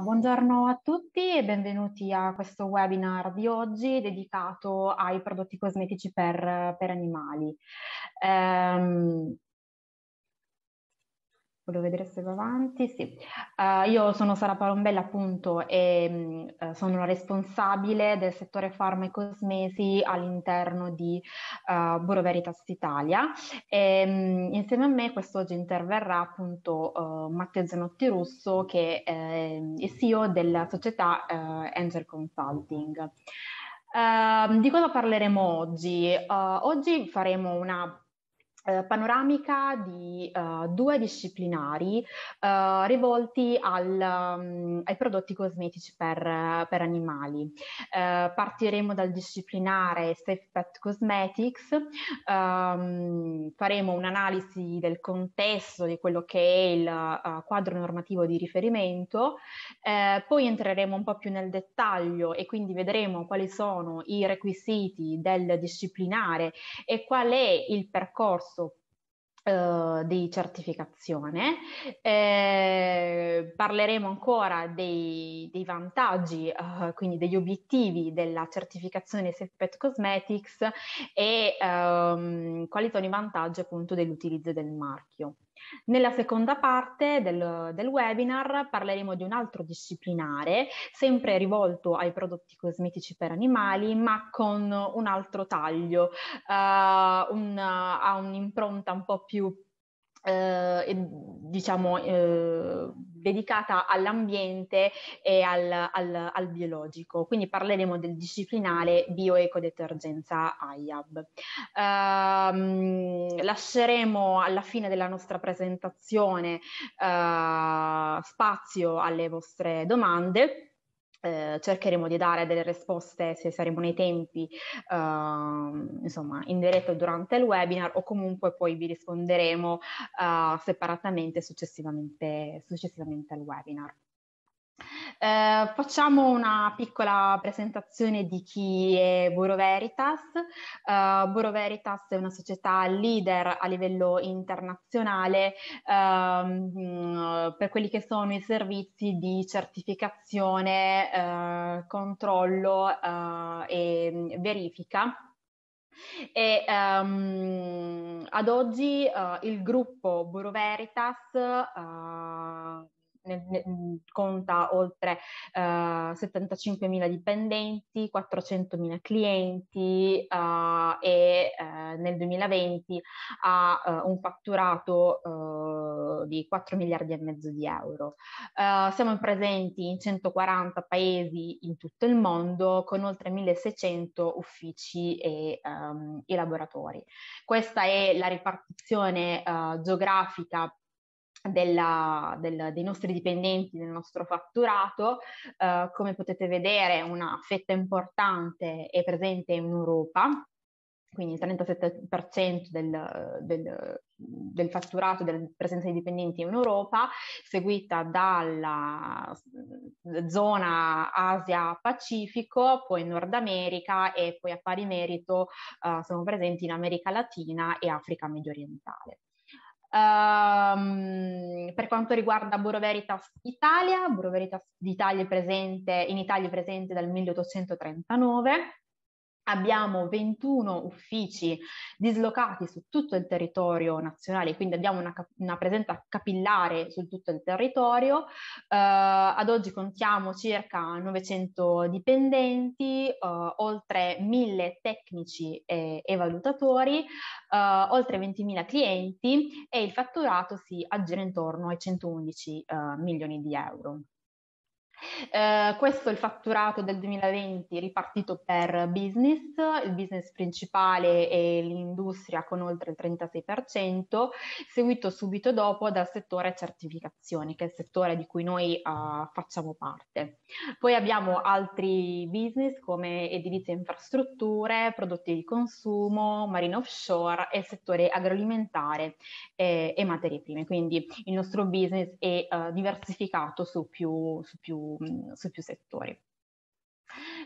buongiorno a tutti e benvenuti a questo webinar di oggi dedicato ai prodotti cosmetici per, per animali. Ehm, Volevo vedere se va avanti, sì. Uh, io sono Sara Palombella appunto e uh, sono responsabile del settore farma e cosmesi all'interno di uh, Bureau Veritas Italia e um, insieme a me quest'oggi interverrà appunto Matteo Zanotti Russo che è mm, CEO della società Angel Consulting. di cosa parleremo oggi? oggi faremo una eh, panoramica di uh, due disciplinari uh, rivolti al, um, ai prodotti cosmetici per, per animali. partiremo dal disciplinare Safe Pet Cosmetics, um, faremo un'analisi del contesto di quello che è il quadro normativo di riferimento, poi entreremo un po' più nel dettaglio e quindi vedremo quali sono i requisiti del disciplinare e qual è il percorso corso eh, di certificazione. Eh, parleremo ancora dei, dei vantaggi, eh, quindi degli obiettivi della certificazione Safe Pet Cosmetics e ehm, quali sono i vantaggi appunto dell'utilizzo del marchio. Nella seconda parte del, del, webinar parleremo di un altro disciplinare, sempre rivolto ai prodotti cosmetici per animali, ma con un altro taglio, uh, un, uh, ha un'impronta un po' più eh, diciamo, eh, dedicata all'ambiente e al, al, al, biologico. Quindi parleremo del disciplinare bioecodetergenza IAB. Ehm, lasceremo alla fine della nostra presentazione eh, spazio alle vostre domande eh, cercheremo di dare delle risposte se saremo nei tempi, eh, insomma, in diretta durante il webinar o comunque poi vi risponderemo eh, separatamente successivamente, successivamente al webinar. Eh, facciamo una piccola presentazione di chi è Bureau Veritas. Uh, eh, Bureau Veritas è una società leader a livello internazionale uh, per quelli che sono i servizi di certificazione, uh, controllo eh, e mm, verifica e, um, ad oggi uh, il gruppo Buro Veritas uh, ne, ne, mm, conta oltre uh, eh, 75.000 dipendenti, 400.000 clienti uh, e uh, nel 2020 ha un fatturato di 4 miliardi e mezzo di euro. siamo presenti in 140 paesi in tutto il mondo con oltre 1.600 uffici e, um, ehm, e laboratori. Questa è la ripartizione geografica della, del, dei nostri dipendenti, del nostro fatturato. Eh, come potete vedere, una fetta importante è presente in Europa, quindi il 37% del, del, del fatturato della presenza di dipendenti in Europa, seguita dalla zona Asia-Pacifico, poi Nord America e poi a pari merito uh, sono presenti in America Latina e Africa medio orientale. Um, per quanto riguarda Buro Veritas Italia, Buro Veritas d'Italia è presente, in Italia è presente dal 1839 Abbiamo 21 uffici dislocati su tutto il territorio nazionale, quindi abbiamo una, una presenza capillare su tutto il territorio. Eh, ad oggi contiamo circa 900 dipendenti, eh, oltre 1000 tecnici e, e valutatori, eh, oltre 20.000 clienti e il fatturato si aggira intorno ai 111 eh, milioni di euro. Eh, questo è il fatturato del 2020 ripartito per business, il business principale è l'industria con oltre il 36%, seguito subito dopo dal settore certificazioni, che è il settore di cui noi uh, facciamo parte. Poi abbiamo altri business come edilizia e infrastrutture, prodotti di consumo, marine offshore e settore agroalimentare e, eh, e materie prime. Quindi il nostro business è uh, diversificato su più, su più su più settori.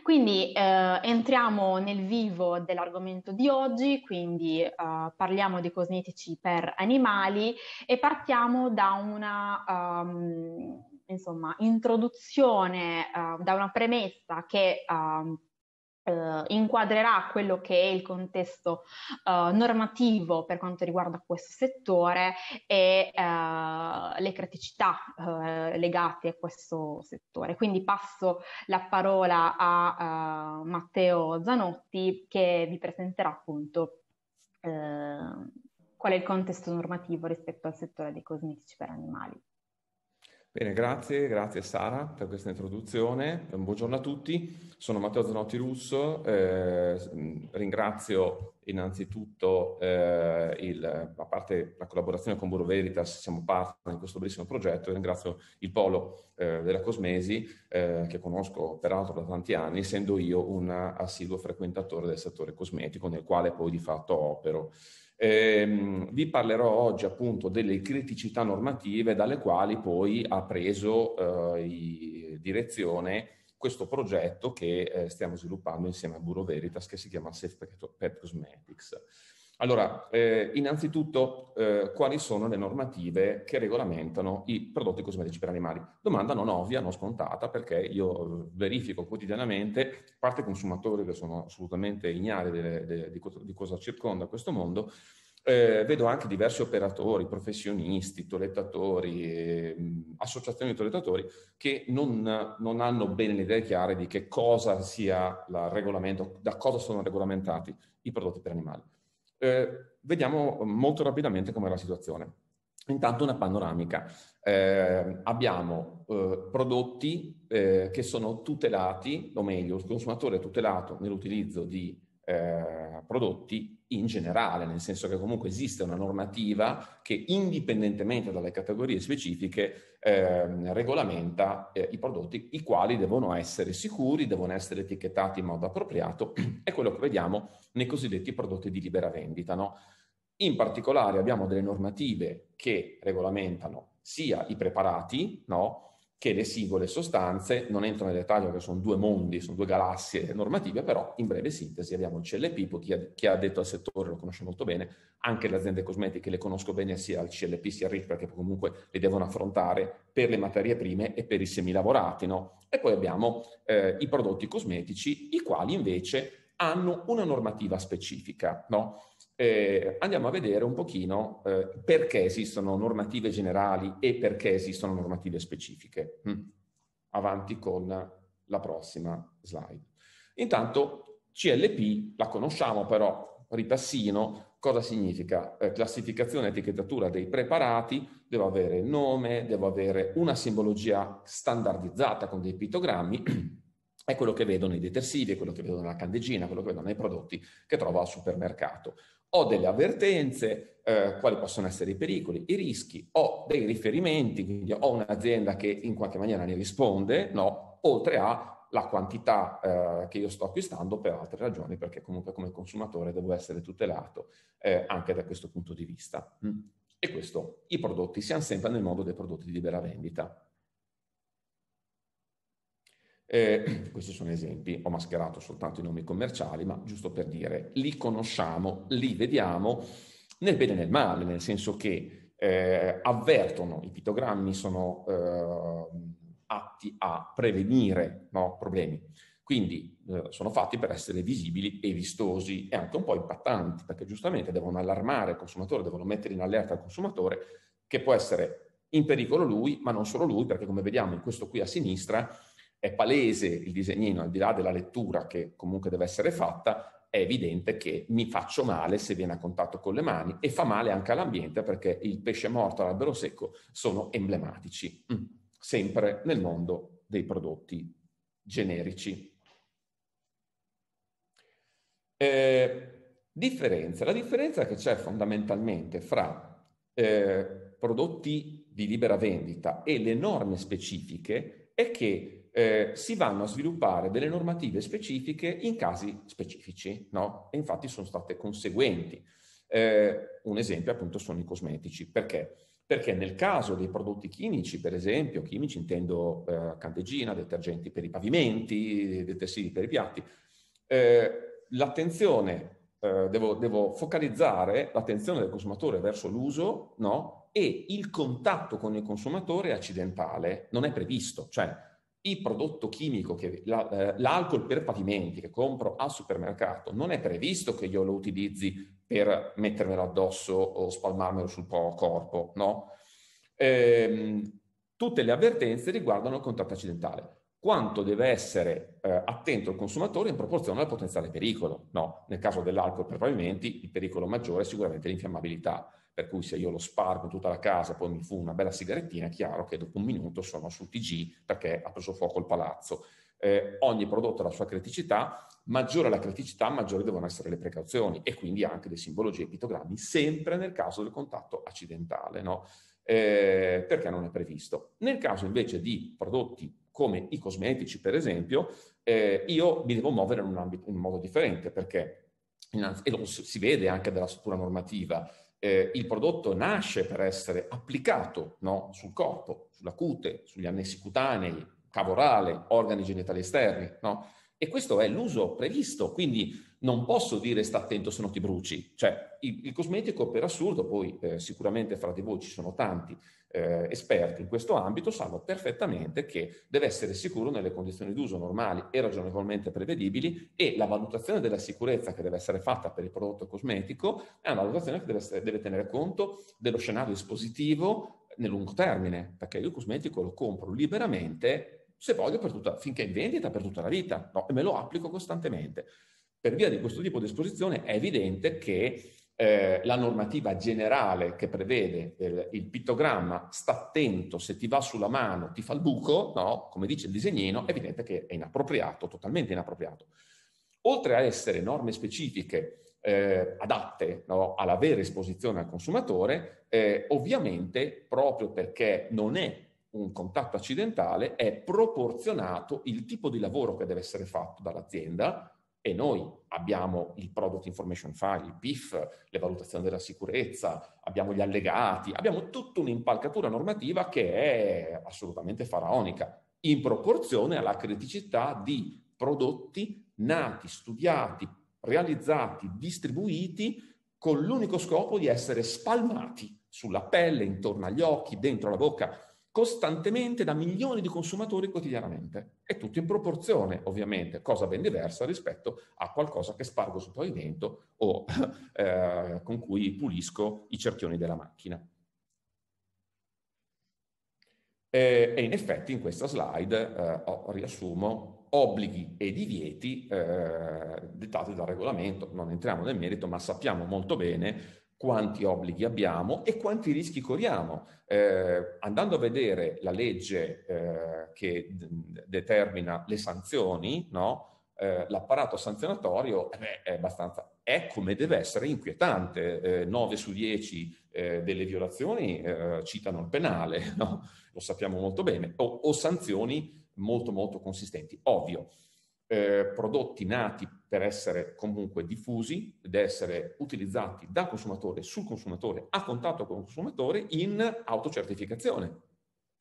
Quindi eh, entriamo nel vivo dell'argomento di oggi, quindi eh, parliamo di cosmetici per animali e partiamo da una um, insomma, introduzione, uh, da una premessa che uh, Uh, inquadrerà quello che è il contesto uh, normativo per quanto riguarda questo settore e uh, le criticità eh, legate a questo settore. Quindi passo la parola a uh, Matteo Zanotti che vi presenterà appunto eh, qual è il contesto normativo rispetto al settore dei cosmetici per animali. Bene, grazie, grazie Sara per questa introduzione. Buongiorno a tutti, sono Matteo Zanotti Russo, eh, mm, ringrazio innanzitutto eh, il, a parte la collaborazione con Buro Veritas, siamo partner in questo bellissimo progetto, ringrazio il Polo eh, della Cosmesi eh, che conosco peraltro da tanti anni, essendo io un assiduo frequentatore del settore cosmetico nel quale poi di fatto opero. Ehm, vi parlerò oggi appunto delle criticità normative dalle quali poi ha preso eh, i, direzione questo progetto che eh, stiamo sviluppando insieme a Buro Veritas che si chiama Safe Pet Cosmetics. Allora, eh, innanzitutto, eh, quali sono le normative che regolamentano i prodotti cosmetici per animali? Domanda non ovvia, non scontata, perché io eh, verifico quotidianamente, a parte consumatori che sono assolutamente ignari de, de, di, di, cosa circonda questo mondo, eh, vedo anche diversi operatori, professionisti, tolettatori, ehm, associazioni di tolettatori che non, non hanno bene le idee chiare di che cosa sia il regolamento, da cosa sono regolamentati i prodotti per animali. Eh, vediamo eh, molto rapidamente com'è la situazione. Intanto una panoramica. Eh, abbiamo eh, prodotti eh, che sono tutelati, o meglio, il consumatore è tutelato nell'utilizzo di eh, prodotti in generale, nel senso che comunque esiste una normativa che indipendentemente dalle categorie specifiche eh, regolamenta eh, i prodotti, i quali devono essere sicuri, devono essere etichettati in modo appropriato, è quello che vediamo nei cosiddetti prodotti di libera vendita. No? In particolare abbiamo delle normative che regolamentano sia i preparati, no? che le singole sostanze, non entro nel dettaglio perché sono due mondi, sono due galassie normative, però in breve sintesi abbiamo il CLP, chi ha, chi ha detto al settore lo conosce molto bene, anche le aziende cosmetiche le conosco bene sia al CLP sia al RIT perché comunque le devono affrontare per le materie prime e per i semilavorati, no? E poi abbiamo eh, i prodotti cosmetici, i quali invece hanno una normativa specifica, no? eh, andiamo a vedere un pochino eh, perché esistono normative generali e perché esistono normative specifiche. Mm. Avanti con la prossima slide. Intanto CLP la conosciamo però, ripassino, cosa significa? Eh, classificazione e etichettatura dei preparati, devo avere nome, devo avere una simbologia standardizzata con dei pittogrammi, è quello che vedo nei detersivi, è quello che vedo nella candeggina, quello che vedo nei prodotti che trovo al supermercato ho delle avvertenze, eh, quali possono essere i pericoli, i rischi, ho dei riferimenti, quindi ho un'azienda che in qualche maniera ne risponde, no, oltre alla quantità eh, che io sto acquistando per altre ragioni, perché comunque come consumatore devo essere tutelato eh, anche da questo punto di vista. Mm. E questo, i prodotti, siamo sempre nel modo dei prodotti di libera vendita. Eh, questi sono esempi, ho mascherato soltanto i nomi commerciali, ma giusto per dire, li conosciamo, li vediamo nel bene e nel male, nel senso che eh, avvertono, i pitogrammi sono eh, atti a prevenire no, problemi. Quindi eh, sono fatti per essere visibili e vistosi e anche un po' impattanti, perché giustamente devono allarmare il consumatore, devono mettere in allerta il consumatore che può essere in pericolo lui, ma non solo lui, perché come vediamo in questo qui a sinistra, è palese il disegnino, al di là della lettura che comunque deve essere fatta, è evidente che mi faccio male se viene a contatto con le mani e fa male anche all'ambiente perché il pesce morto e l'albero secco sono emblematici, mm. sempre nel mondo dei prodotti generici. Eh, differenza. La differenza che c'è fondamentalmente fra eh, prodotti di libera vendita e le norme specifiche è che eh, si vanno a sviluppare delle normative specifiche in casi specifici, no? E infatti sono state conseguenti. Eh, un esempio appunto sono i cosmetici. Perché? Perché nel caso dei prodotti chimici, per esempio, chimici intendo eh, candeggina, detergenti per i pavimenti, detersivi per i piatti, eh, l'attenzione, eh, devo, devo, focalizzare l'attenzione del consumatore verso l'uso, no? E il contatto con il consumatore è accidentale, non è previsto, cioè il prodotto chimico, che, la, eh, l'alcol per pavimenti che compro al supermercato, non è previsto che io lo utilizzi per mettermelo addosso o spalmarmelo sul corpo, no? Ehm, tutte le avvertenze riguardano il contatto accidentale. Quanto deve essere eh, attento il consumatore in proporzione al potenziale pericolo? No, nel caso dell'alcol per pavimenti il pericolo maggiore è sicuramente l'infiammabilità per cui se io lo spargo con tutta la casa, poi mi fu una bella sigarettina, è chiaro che dopo un minuto sono sul TG perché ha preso fuoco il palazzo. Eh, ogni prodotto ha la sua criticità, maggiore la criticità, maggiori devono essere le precauzioni e quindi anche le simbologie e pitogrammi, sempre nel caso del contatto accidentale, no? eh, perché non è previsto. Nel caso invece di prodotti come i cosmetici, per esempio, eh, io mi devo muovere in un, ambito, in un modo differente perché, e lo si vede anche dalla struttura normativa, eh, il prodotto nasce per essere applicato no? sul corpo, sulla cute, sugli annessi cutanei, cavorale, organi genitali esterni. No? E questo è l'uso previsto. Quindi non posso dire sta attento se non ti bruci, cioè il, il cosmetico per assurdo, poi eh, sicuramente fra di voi ci sono tanti eh, esperti in questo ambito, sanno perfettamente che deve essere sicuro nelle condizioni d'uso normali e ragionevolmente prevedibili e la valutazione della sicurezza che deve essere fatta per il prodotto cosmetico è una valutazione che deve, essere, deve tenere conto dello scenario espositivo nel lungo termine, perché io il cosmetico lo compro liberamente se voglio tutta, finché è in vendita per tutta la vita no? e me lo applico costantemente. Per via di questo tipo di esposizione è evidente che eh, la normativa generale che prevede il, eh, il, pittogramma sta attento se ti va sulla mano ti fa il buco, no? come dice il disegnino, è evidente che è inappropriato, totalmente inappropriato. Oltre a essere norme specifiche eh, adatte no? alla vera esposizione al consumatore, eh, ovviamente proprio perché non è un contatto accidentale è proporzionato il tipo di lavoro che deve essere fatto dall'azienda e noi abbiamo il Product Information File, il PIF, le valutazioni della sicurezza, abbiamo gli allegati, abbiamo tutta un'impalcatura normativa che è assolutamente faraonica, in proporzione alla criticità di prodotti nati, studiati, realizzati, distribuiti con l'unico scopo di essere spalmati sulla pelle, intorno agli occhi, dentro la bocca costantemente da milioni di consumatori quotidianamente. È tutto in proporzione, ovviamente, cosa ben diversa rispetto a qualcosa che spargo sul pavimento o eh, con cui pulisco i cerchioni della macchina. Eh, e in effetti in questa slide eh, ho, riassumo obblighi e divieti eh, dettati dal regolamento, non entriamo nel merito, ma sappiamo molto bene quanti obblighi abbiamo e quanti rischi corriamo. Eh, andando a vedere la legge eh, che d- determina le sanzioni, no? eh, l'apparato sanzionatorio eh beh, è abbastanza è come deve essere inquietante. 9 eh, su 10 eh, delle violazioni citano il penale, no? lo sappiamo molto bene, o, o sanzioni molto molto consistenti. Ovvio, eh, prodotti nati per essere comunque diffusi ed essere utilizzati dal consumatore, sul consumatore, a contatto con il consumatore in autocertificazione.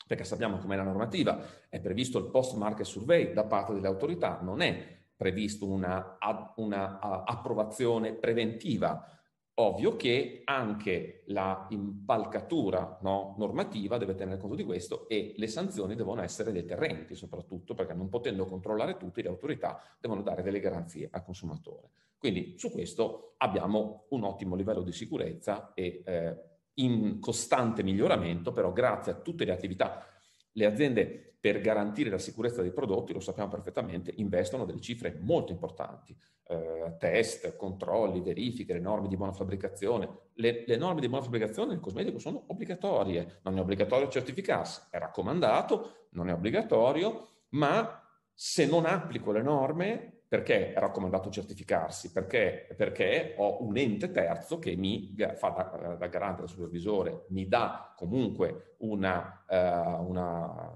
Perché sappiamo com'è la normativa, è previsto il post market survey da parte delle autorità, non è previsto una, una, approvazione preventiva Ovvio che anche la impalcatura no, normativa deve tenere conto di questo e le sanzioni devono essere deterrenti soprattutto perché non potendo controllare tutti le autorità devono dare delle garanzie al consumatore. Quindi su questo abbiamo un ottimo livello di sicurezza e eh, in costante miglioramento, però grazie a tutte le attività le aziende per garantire la sicurezza dei prodotti, lo sappiamo perfettamente, investono delle cifre molto importanti, eh, test, controlli, verifiche, le norme di buona fabbricazione. Le, le norme di buona fabbricazione nel cosmetico sono obbligatorie, non è obbligatorio certificarsi, è raccomandato, non è obbligatorio, ma se non applico le norme perché è raccomandato certificarsi? Perché? Perché ho un ente terzo che mi fa da, da garante, da supervisore, mi dà comunque una, uh, una,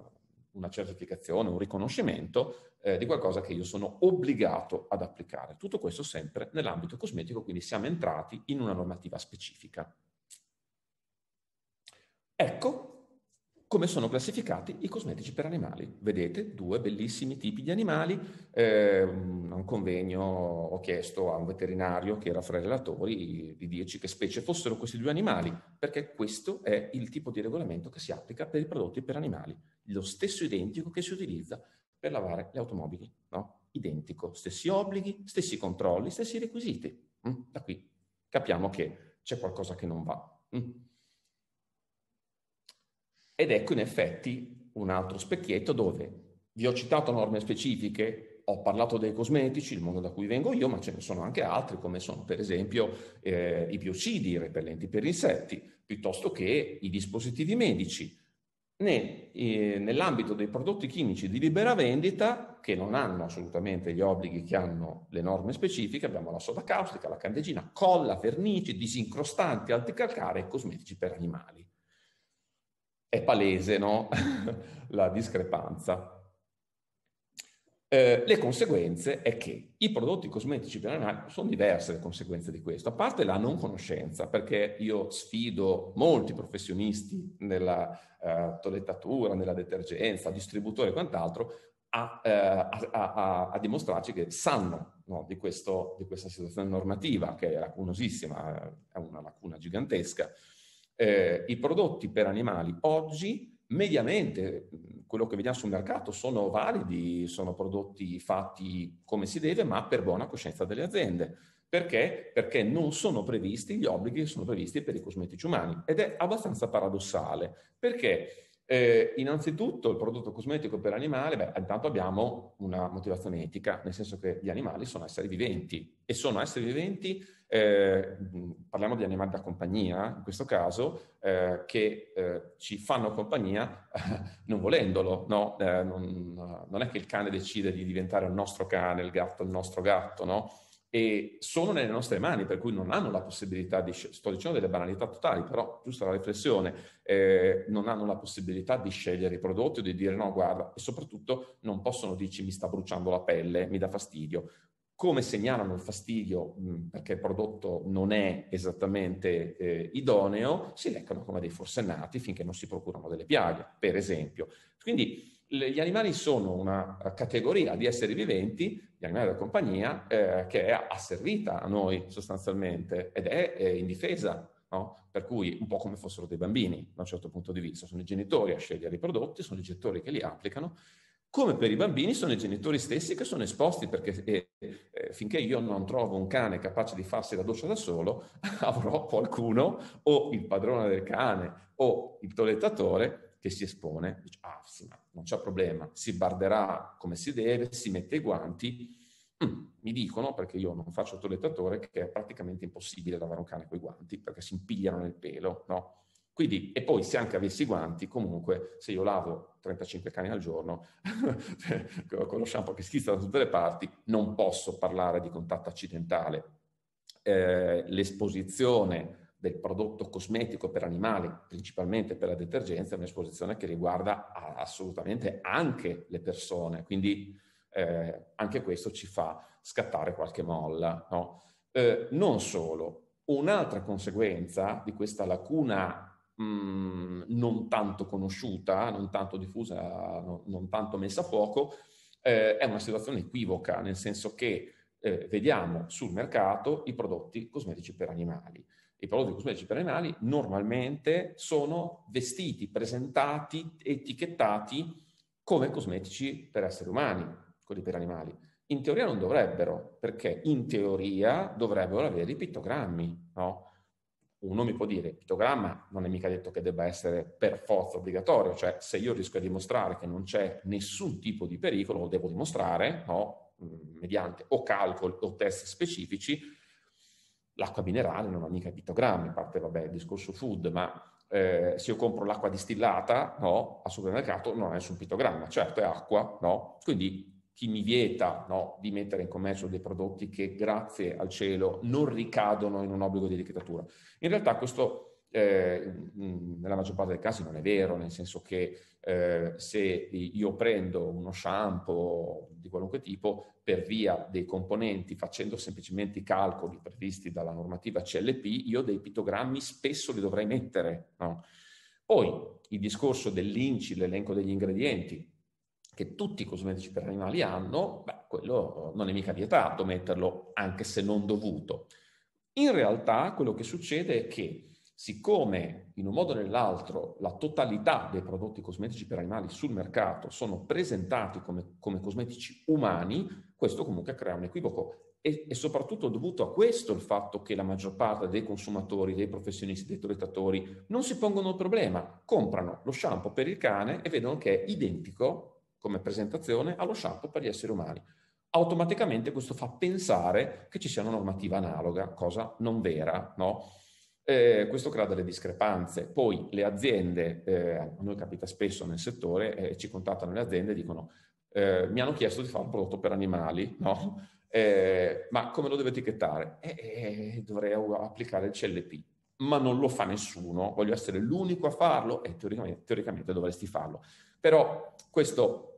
una certificazione, un riconoscimento eh, di qualcosa che io sono obbligato ad applicare. Tutto questo sempre nell'ambito cosmetico, quindi siamo entrati in una normativa specifica. Ecco come sono classificati i cosmetici per animali. Vedete due bellissimi tipi di animali. Eh, a un convegno ho chiesto a un veterinario che era fra i relatori di dirci che specie fossero questi due animali, perché questo è il tipo di regolamento che si applica per i prodotti per animali, lo stesso identico che si utilizza per lavare le automobili. No? Identico, stessi obblighi, stessi controlli, stessi requisiti. Mm? Da qui capiamo che c'è qualcosa che non va. Mm? Ed ecco in effetti un altro specchietto dove vi ho citato norme specifiche, ho parlato dei cosmetici, il mondo da cui vengo io, ma ce ne sono anche altri come sono per esempio eh, i biocidi, i repellenti per insetti, piuttosto che i dispositivi medici. Né, eh, nell'ambito dei prodotti chimici di libera vendita, che non hanno assolutamente gli obblighi che hanno le norme specifiche, abbiamo la soda caustica, la candegina, colla, vernici, disincrostanti, anticalcare e cosmetici per animali è palese no? la discrepanza. Eh, le conseguenze è che i prodotti cosmetici bianali sono diverse le conseguenze di questo, a parte la non conoscenza, perché io sfido molti professionisti nella eh, tolettatura, nella detergenza, distributore e quant'altro, a, eh, a, a, a dimostrarci che sanno no, di, questo, di, questa situazione normativa, che è lacunosissima, eh, è una lacuna gigantesca eh, i prodotti per animali oggi mediamente mm, quello che vediamo sul mercato sono validi, sono prodotti fatti come si deve, ma per buona coscienza delle aziende. Perché? Perché non sono previsti gli obblighi che sono previsti per i cosmetici umani ed è abbastanza paradossale. Perché? Eh, innanzitutto il prodotto cosmetico per animale, beh, intanto abbiamo una motivazione etica, nel senso che gli animali sono esseri viventi e sono esseri viventi, eh, parliamo di animali da compagnia in questo caso, eh, che eh, ci fanno compagnia non volendolo, no? Eh, non, non, è che il cane decide di diventare il nostro cane, il gatto il nostro gatto, no? E sono nelle nostre mani, per cui non hanno la possibilità di... Sto dicendo delle banalità totali, però giusto la riflessione eh, non hanno la possibilità di scegliere i prodotti o di dire no, guarda, e soprattutto non possono dirci mi sta bruciando la pelle, mi dà fastidio. Come segnalano il fastidio perché il prodotto non è esattamente eh, idoneo, si leccano come dei forsennati finché non si procurano delle piaghe, per esempio. Quindi gli animali sono una categoria di esseri viventi, gli animali da compagnia, eh, che è asservita a noi sostanzialmente ed è, è difesa No? Per cui un po' come fossero dei bambini, da un certo punto di vista, sono i genitori a scegliere i prodotti, sono i genitori che li applicano, come per i bambini sono i genitori stessi che sono esposti perché eh, eh, finché io non trovo un cane capace di farsi la doccia da solo, avrò qualcuno o il padrone del cane o il toilettatore che si espone, dice, ah sì, ma non c'è problema, si barderà come si deve, si mette i guanti Mm, mi dicono, perché io non faccio autolettatore, che è praticamente impossibile lavare un cane con i guanti perché si impigliano nel pelo, no? Quindi, e poi se anche avessi i guanti, comunque se io lavo 35 cani al giorno cioè, con lo shampoo che schizza da tutte le parti, non posso parlare di contatto accidentale. Eh, l'esposizione del prodotto cosmetico per animali, principalmente per la detergenza, è un'esposizione che riguarda assolutamente anche le persone. Quindi eh, anche questo ci fa scattare qualche molla. No? Eh, non solo, un'altra conseguenza di questa lacuna mh, mm, non tanto conosciuta, non tanto diffusa, no, non tanto messa a fuoco, eh, è una situazione equivoca, nel senso che eh, vediamo sul mercato i prodotti cosmetici per animali. I prodotti cosmetici per animali normalmente sono vestiti, presentati, etichettati come cosmetici per esseri umani quelli per animali. In teoria non dovrebbero, perché in teoria dovrebbero avere i pittogrammi, no? Uno mi può dire, il pittogramma non è mica detto che debba essere per forza obbligatorio, cioè se io riesco a dimostrare che non c'è nessun tipo di pericolo, lo devo dimostrare, no? Mm, mediante o calcoli o test specifici, l'acqua minerale non ha mica i pittogrammi, a parte, vabbè, il discorso food, ma eh, se io compro l'acqua distillata, no, al supermercato non ha nessun pittogramma, certo è acqua, no? Quindi chi mi vieta no, di mettere in commercio dei prodotti che grazie al cielo non ricadono in un obbligo di etichettatura. In realtà questo eh, nella maggior parte dei casi non è vero, nel senso che eh, se io prendo uno shampoo di qualunque tipo per via dei componenti, facendo semplicemente i calcoli previsti dalla normativa CLP, io dei pitogrammi spesso li dovrei mettere. No? Poi il discorso dell'INCI, l'elenco degli ingredienti, che tutti i cosmetici per animali hanno, beh, quello eh, non è mica vietato metterlo, anche se non dovuto. In realtà quello che succede è che siccome in un modo o nell'altro la totalità dei prodotti cosmetici per animali sul mercato sono presentati come, come cosmetici umani, questo comunque crea un equivoco e, soprattutto dovuto a questo il fatto che la maggior parte dei consumatori, dei professionisti, dei toilettatori non si pongono il problema, comprano lo shampoo per il cane e vedono che è identico come presentazione allo shampoo per gli esseri umani. Automaticamente questo fa pensare che ci sia una normativa analoga, cosa non vera, no? Eh, questo crea delle discrepanze. Poi le aziende, eh, a noi capita spesso nel settore, eh, ci contattano le aziende e dicono eh, mi hanno chiesto di fare un prodotto per animali, no? Eh, ma come lo devo etichettare? Eh, dovrei applicare il CLP, ma non lo fa nessuno, voglio essere l'unico a farlo e teoricamente, teoricamente dovresti farlo. Però questo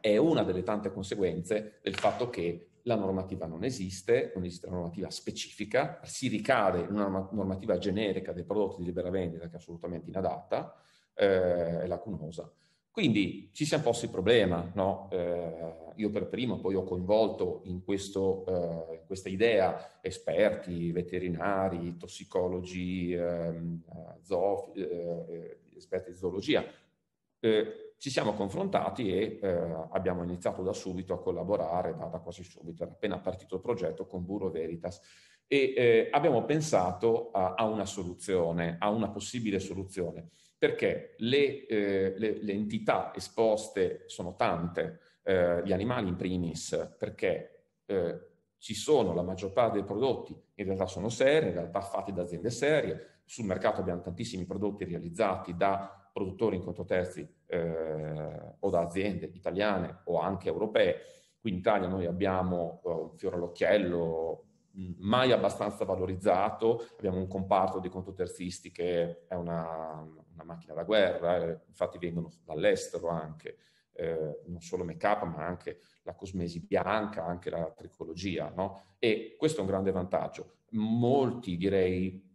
è una delle tante conseguenze del fatto che la normativa non esiste, non esiste una normativa specifica, si ricade in una normativa generica dei prodotti di libera vendita che è assolutamente inadatta eh, lacunosa. Quindi ci siamo posti il problema, no? eh, io per primo poi ho coinvolto in, questo, eh, questa idea esperti, veterinari, tossicologi, ehm, eh, zoof- eh, esperti di zoologia, eh, ci siamo confrontati e eh, abbiamo iniziato da subito a collaborare, da, da, quasi subito, era appena partito il progetto con Buro Veritas e eh, abbiamo pensato a, a, una soluzione, a una possibile soluzione, perché le, eh, le, le entità esposte sono tante, eh, gli animali in primis, perché eh, ci sono la maggior parte dei prodotti, in realtà sono serie, in realtà fatti da aziende serie, sul mercato abbiamo tantissimi prodotti realizzati da produttori in conto terzi eh, o da aziende italiane o anche europee. Qui in Italia noi abbiamo eh, un fiore all'occhiello mm, mai abbastanza valorizzato, abbiamo un comparto di conto terzisti che è una, una macchina da guerra, eh, infatti vengono dall'estero anche, eh, non solo make-up ma anche la cosmesi bianca, anche la tricologia, no? e questo è un grande vantaggio. Molti direi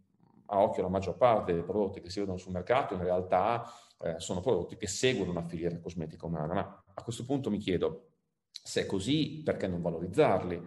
a occhio la maggior parte dei prodotti che si vedono sul mercato in realtà eh, sono prodotti che seguono una filiera cosmetica umana. Ma a questo punto mi chiedo, se è così, perché non valorizzarli?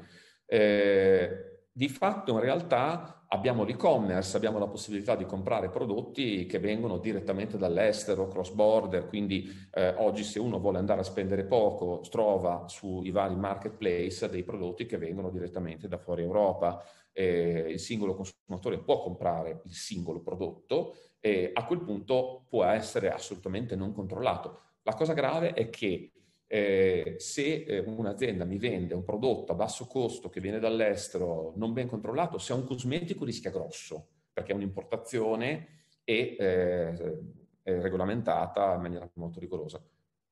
Eh, di fatto in realtà abbiamo l'e-commerce, abbiamo la possibilità di comprare prodotti che vengono direttamente dall'estero, cross border, quindi eh, oggi se uno vuole andare a spendere poco trova sui vari marketplace dei prodotti che vengono direttamente da fuori Europa. Eh, il singolo consumatore può comprare il singolo prodotto e a quel punto può essere assolutamente non controllato. La cosa grave è che eh, se eh, un'azienda mi vende un prodotto a basso costo che viene dall'estero non ben controllato, se è un cosmetico rischia grosso, perché è un'importazione e eh, è regolamentata in maniera molto rigorosa.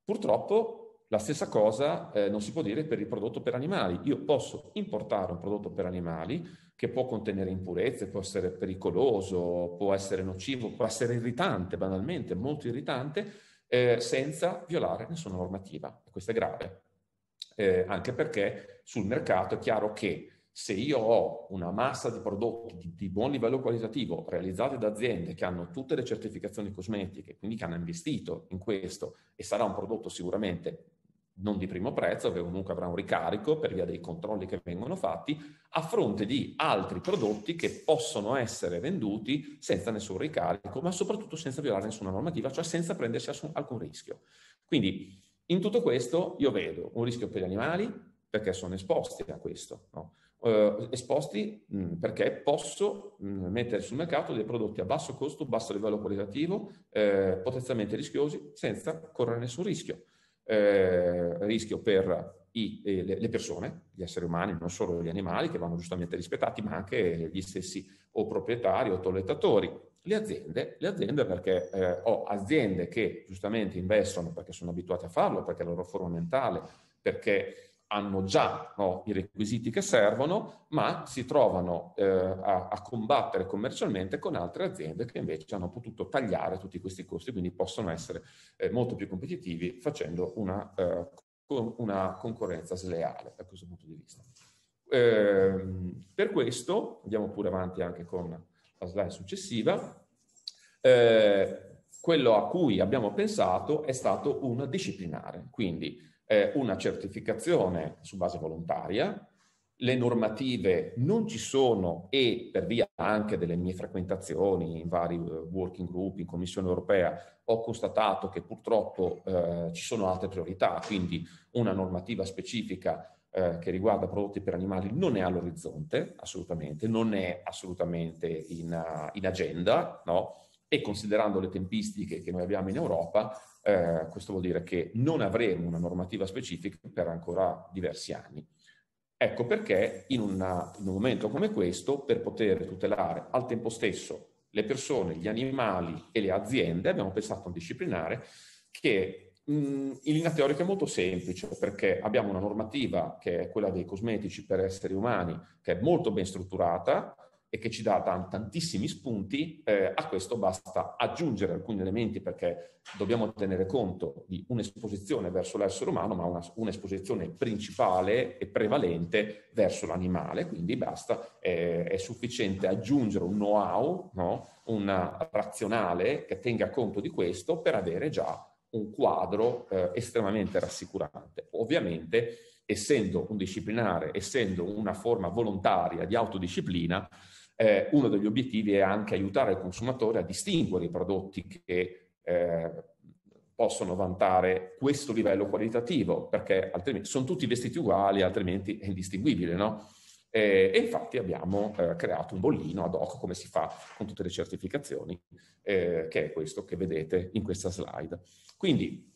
Purtroppo la stessa cosa eh, non si può dire per il prodotto per animali. Io posso importare un prodotto per animali che può contenere impurezze, può essere pericoloso, può essere nocivo, può essere irritante, banalmente, molto irritante, eh, senza violare nessuna normativa. Questo è grave, eh, anche perché sul mercato è chiaro che se io ho una massa di prodotti di, di, buon livello qualitativo realizzati da aziende che hanno tutte le certificazioni cosmetiche, quindi che hanno investito in questo e sarà un prodotto sicuramente non di primo prezzo, che comunque avrà un ricarico per via dei controlli che vengono fatti, a fronte di altri prodotti che possono essere venduti senza nessun ricarico, ma soprattutto senza violare nessuna normativa, cioè senza prendersi alcun rischio. Quindi in tutto questo io vedo un rischio per gli animali, perché sono esposti a questo, no? eh, esposti mh, mm, perché posso mh, mm, mettere sul mercato dei prodotti a basso costo, basso livello qualitativo, eh, potenzialmente rischiosi, senza correre nessun rischio eh, rischio per i, eh, le persone, gli esseri umani, non solo gli animali che vanno giustamente rispettati, ma anche gli stessi o proprietari o toilettatori. Le aziende, le aziende perché eh, ho aziende che giustamente investono perché sono abituate a farlo, perché è la loro forma mentale, perché hanno già no, i requisiti che servono, ma si trovano eh, a, a, combattere commercialmente con altre aziende che invece hanno potuto tagliare tutti questi costi, quindi possono essere eh, molto più competitivi facendo una, eh, con una, concorrenza sleale da questo punto di vista. Ehm, per questo, andiamo pure avanti anche con la slide successiva, eh, quello a cui abbiamo pensato è stato un disciplinare, quindi eh, una certificazione su base volontaria, le normative non ci sono e per via anche delle mie frequentazioni in vari eh, working group, in Commissione europea, ho constatato che purtroppo eh, ci sono altre priorità, quindi una normativa specifica eh, che riguarda prodotti per animali non è all'orizzonte, assolutamente, non è assolutamente in, eh, in agenda, no? e considerando le tempistiche che noi abbiamo in Europa, eh, questo vuol dire che non avremo una normativa specifica per ancora diversi anni. Ecco perché in, una, in un momento come questo, per poter tutelare al tempo stesso le persone, gli animali e le aziende, abbiamo pensato a un disciplinare che mh, in linea teorica è molto semplice perché abbiamo una normativa che è quella dei cosmetici per esseri umani, che è molto ben strutturata, e che ci dà tantissimi spunti, eh, a questo basta aggiungere alcuni elementi perché dobbiamo tenere conto di un'esposizione verso l'essere umano, ma una, un'esposizione principale e prevalente verso l'animale, quindi basta, eh, è sufficiente aggiungere un know-how, no? un razionale che tenga conto di questo per avere già un quadro eh, estremamente rassicurante. Ovviamente, essendo un disciplinare, essendo una forma volontaria di autodisciplina, eh, uno degli obiettivi è anche aiutare il consumatore a distinguere i prodotti che eh, possono vantare questo livello qualitativo, perché altrimenti sono tutti vestiti uguali, altrimenti è indistinguibile, no? Eh, e infatti abbiamo eh, creato un bollino ad hoc, come si fa con tutte le certificazioni, eh, che è questo che vedete in questa slide. Quindi,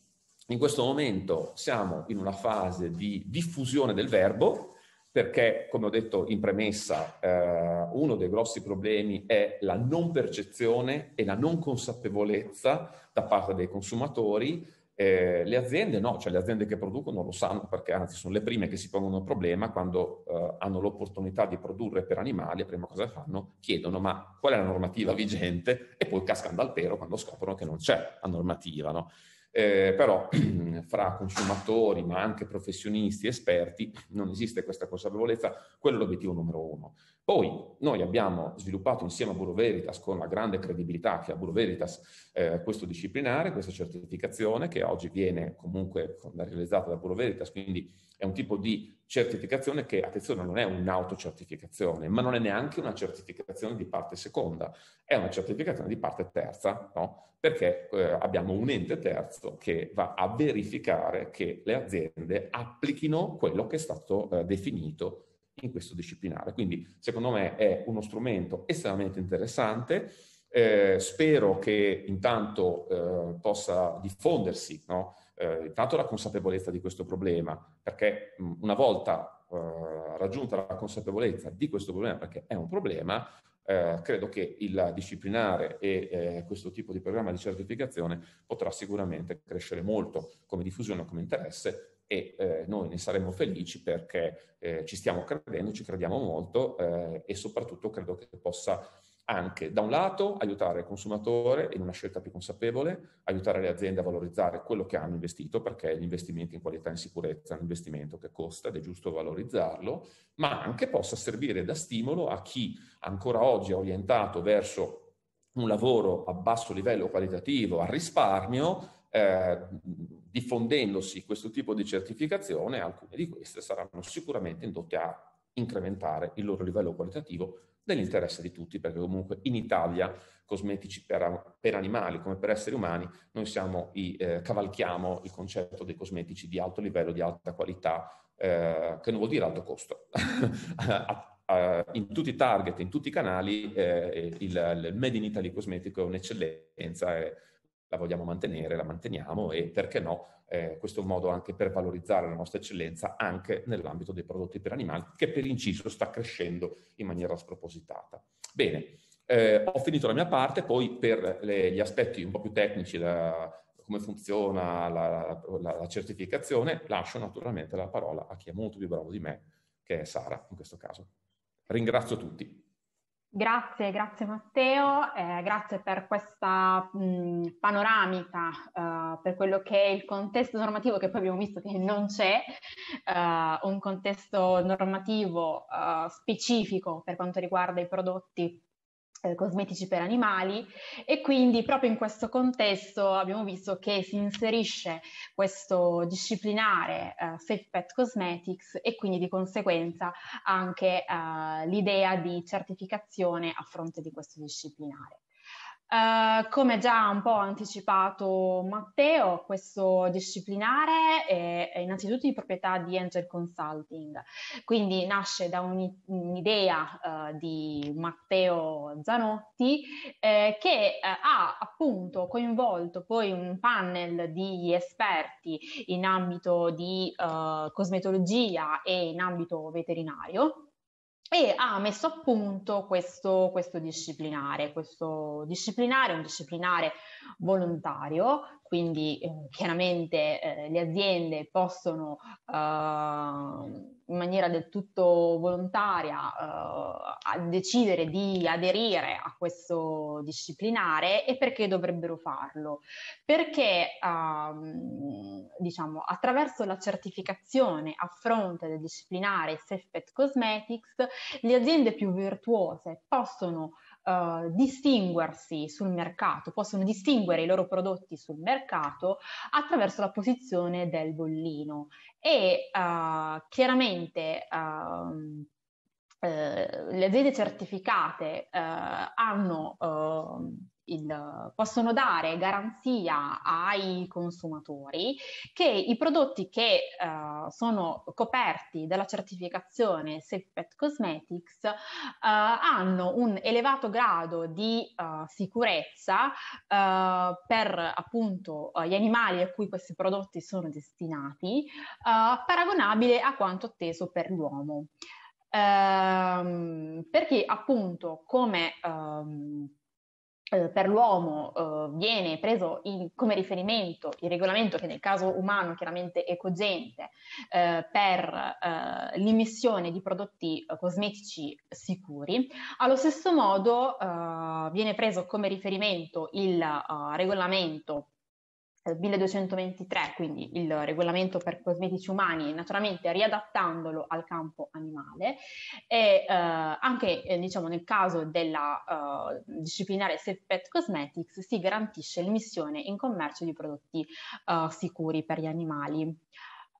in questo momento siamo in una fase di diffusione del verbo, perché, come ho detto in premessa, eh, uno dei grossi problemi è la non percezione e la non consapevolezza da parte dei consumatori. Eh, le aziende no, cioè le aziende che producono lo sanno perché anzi sono le prime che si pongono il problema quando eh, hanno l'opportunità di produrre per animali, la prima cosa che fanno chiedono ma qual è la normativa vigente e poi cascano dal pero quando scoprono che non c'è la normativa. No? Eh, però fra consumatori, ma anche professionisti, esperti, non esiste questa consapevolezza, quello è l'obiettivo numero uno. Poi noi abbiamo sviluppato insieme a Buro Veritas, con la grande credibilità che ha Buro Veritas, eh, questo disciplinare, questa certificazione che oggi viene comunque realizzata da Buro Veritas, quindi è un tipo di certificazione che, attenzione, non è un'autocertificazione, ma non è neanche una certificazione di parte seconda, è una certificazione di parte terza, no? perché eh, abbiamo un ente terzo che va a verificare che le aziende applichino quello che è stato eh, definito in questo disciplinare. Quindi secondo me è uno strumento estremamente interessante. Eh, spero che intanto eh, possa diffondersi no? eh, intanto la consapevolezza di questo problema, perché mh, una volta eh, raggiunta la consapevolezza di questo problema, perché è un problema, eh, credo che il disciplinare e eh, questo tipo di programma di certificazione potrà sicuramente crescere molto come diffusione, come interesse e eh, noi ne saremmo felici perché eh, ci stiamo credendo, ci crediamo molto eh, e soprattutto credo che possa anche, da un lato, aiutare il consumatore in una scelta più consapevole, aiutare le aziende a valorizzare quello che hanno investito, perché gli investimenti in qualità e in sicurezza è un investimento che costa ed è giusto valorizzarlo, ma anche possa servire da stimolo a chi ancora oggi è orientato verso un lavoro a basso livello qualitativo, al risparmio, eh, diffondendosi questo tipo di certificazione, alcune di queste saranno sicuramente indotte a incrementare il loro livello qualitativo nell'interesse di tutti, perché comunque in Italia cosmetici per, per animali come per esseri umani, noi siamo i, eh, cavalchiamo il concetto dei cosmetici di alto livello, di alta qualità, eh, che non vuol dire alto costo. in tutti i target, in tutti i canali, eh, il, il Made in Italy cosmetico è un'eccellenza, è la vogliamo mantenere, la manteniamo e perché no, eh, questo è un modo anche per valorizzare la nostra eccellenza anche nell'ambito dei prodotti per animali che per inciso sta crescendo in maniera spropositata. Bene, eh, ho finito la mia parte, poi per le, gli aspetti un po' più tecnici, la, come funziona la, la, la, certificazione, lascio naturalmente la parola a chi è molto più bravo di me, che è Sara in questo caso. Ringrazio tutti. Grazie, grazie Matteo, eh, grazie per questa mh, panoramica, uh, per quello che è il contesto normativo che poi abbiamo visto che non c'è, uh, un contesto normativo uh, specifico per quanto riguarda i prodotti eh, cosmetici per animali e quindi proprio in questo contesto abbiamo visto che si inserisce questo disciplinare eh, Safe Pet Cosmetics e quindi di conseguenza anche eh, l'idea di certificazione a fronte di questo disciplinare. Uh, come già un po' anticipato Matteo, questo disciplinare è, è innanzitutto di proprietà di Angel Consulting, quindi nasce da un, un'idea uh, di Matteo Zanotti eh, che eh, ha appunto coinvolto poi un panel di esperti in ambito di uh, cosmetologia e in ambito veterinario e ha messo a punto questo, questo disciplinare, questo disciplinare, un disciplinare volontario quindi eh, chiaramente eh, le aziende possono eh, in maniera del tutto volontaria eh, decidere di aderire a questo disciplinare e perché dovrebbero farlo? Perché ehm, diciamo, attraverso la certificazione a fronte del disciplinare Safe Pet Cosmetics le aziende più virtuose possono eh, distinguersi sul mercato, possono distinguere i loro prodotti sul mercato attraverso la posizione del bollino e uh, chiaramente uh, le aziende certificate hanno ehm, il, possono dare garanzia ai consumatori che i prodotti che uh, sono coperti dalla certificazione Safe Pet Cosmetics uh, hanno un elevato grado di uh, sicurezza per appunto gli animali a cui questi prodotti sono destinati, paragonabile a quanto atteso per l'uomo. Ehm, perché appunto come ehm, eh, per l'uomo eh, viene preso in, come riferimento il regolamento che nel caso umano chiaramente è cogente eh, per eh, l'immissione di prodotti eh, cosmetici sicuri, allo stesso modo eh, viene preso come riferimento il regolamento 1223, eh, quindi il regolamento per cosmetici umani, naturalmente riadattandolo al campo animale e eh, anche eh, diciamo nel caso della eh, disciplinare Safe Pet Cosmetics si garantisce l'emissione in commercio di prodotti eh, sicuri per gli animali.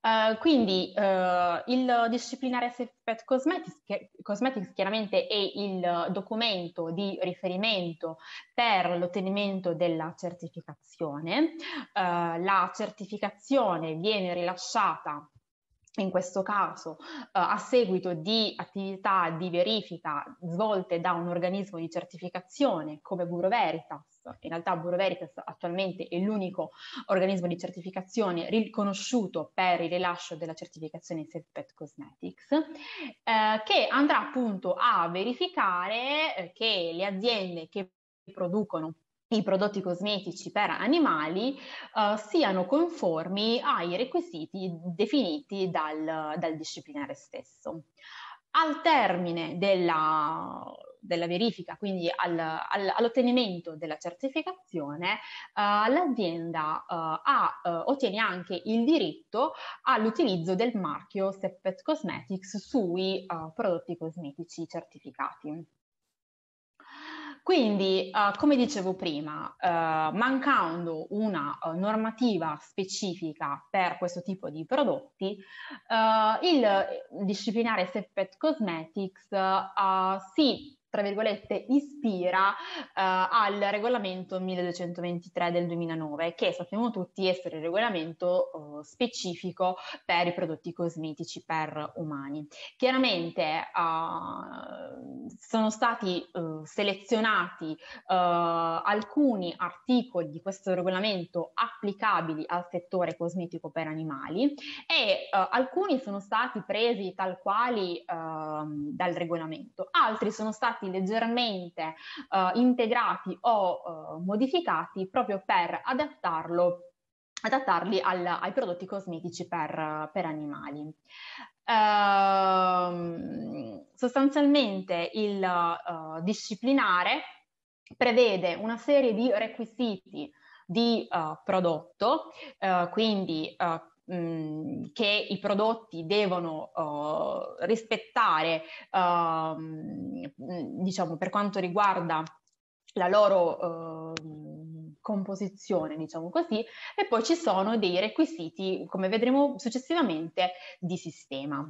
Uh, quindi uh, il disciplinare Effect Cosmetics, che, Cosmetics, chiaramente è il documento di riferimento per l'ottenimento della certificazione. Uh, la certificazione viene rilasciata in questo caso eh, a seguito di attività di verifica svolte da un organismo di certificazione come Bureau Veritas, in realtà Bureau Veritas attualmente è l'unico organismo di certificazione riconosciuto per il rilascio della certificazione Safe Pet Cosmetics, eh, che andrà appunto a verificare eh, che le aziende che producono i prodotti cosmetici per animali uh, siano conformi ai requisiti definiti dal, dal disciplinare stesso. Al termine della, della verifica, quindi al, al, all'ottenimento della certificazione, uh, l'azienda uh, ha, uh, ottiene anche il diritto all'utilizzo del marchio Seppet Cosmetics sui prodotti cosmetici certificati. Quindi, uh, come dicevo prima, uh, mancando una uh, normativa specifica per questo tipo di prodotti, il disciplinare Sepet Cosmetics si tra virgolette, ispira uh, al regolamento 1223 del 2009, che sappiamo tutti essere il regolamento uh, specifico per i prodotti cosmetici per umani. Chiaramente uh, sono stati eh, selezionati alcuni articoli di questo regolamento applicabili al settore cosmetico per animali e alcuni sono stati presi tal quali ehm, dal regolamento, altri sono stati stati leggermente uh, integrati o uh, modificati proprio per adattarlo adattarli al, ai prodotti cosmetici per, per animali. Uh, sostanzialmente il uh, disciplinare prevede una serie di requisiti di uh, prodotto, quindi che i prodotti devono uh, rispettare, uh, diciamo, per quanto riguarda la loro uh, composizione, diciamo così, e poi ci sono dei requisiti, come vedremo successivamente, di sistema.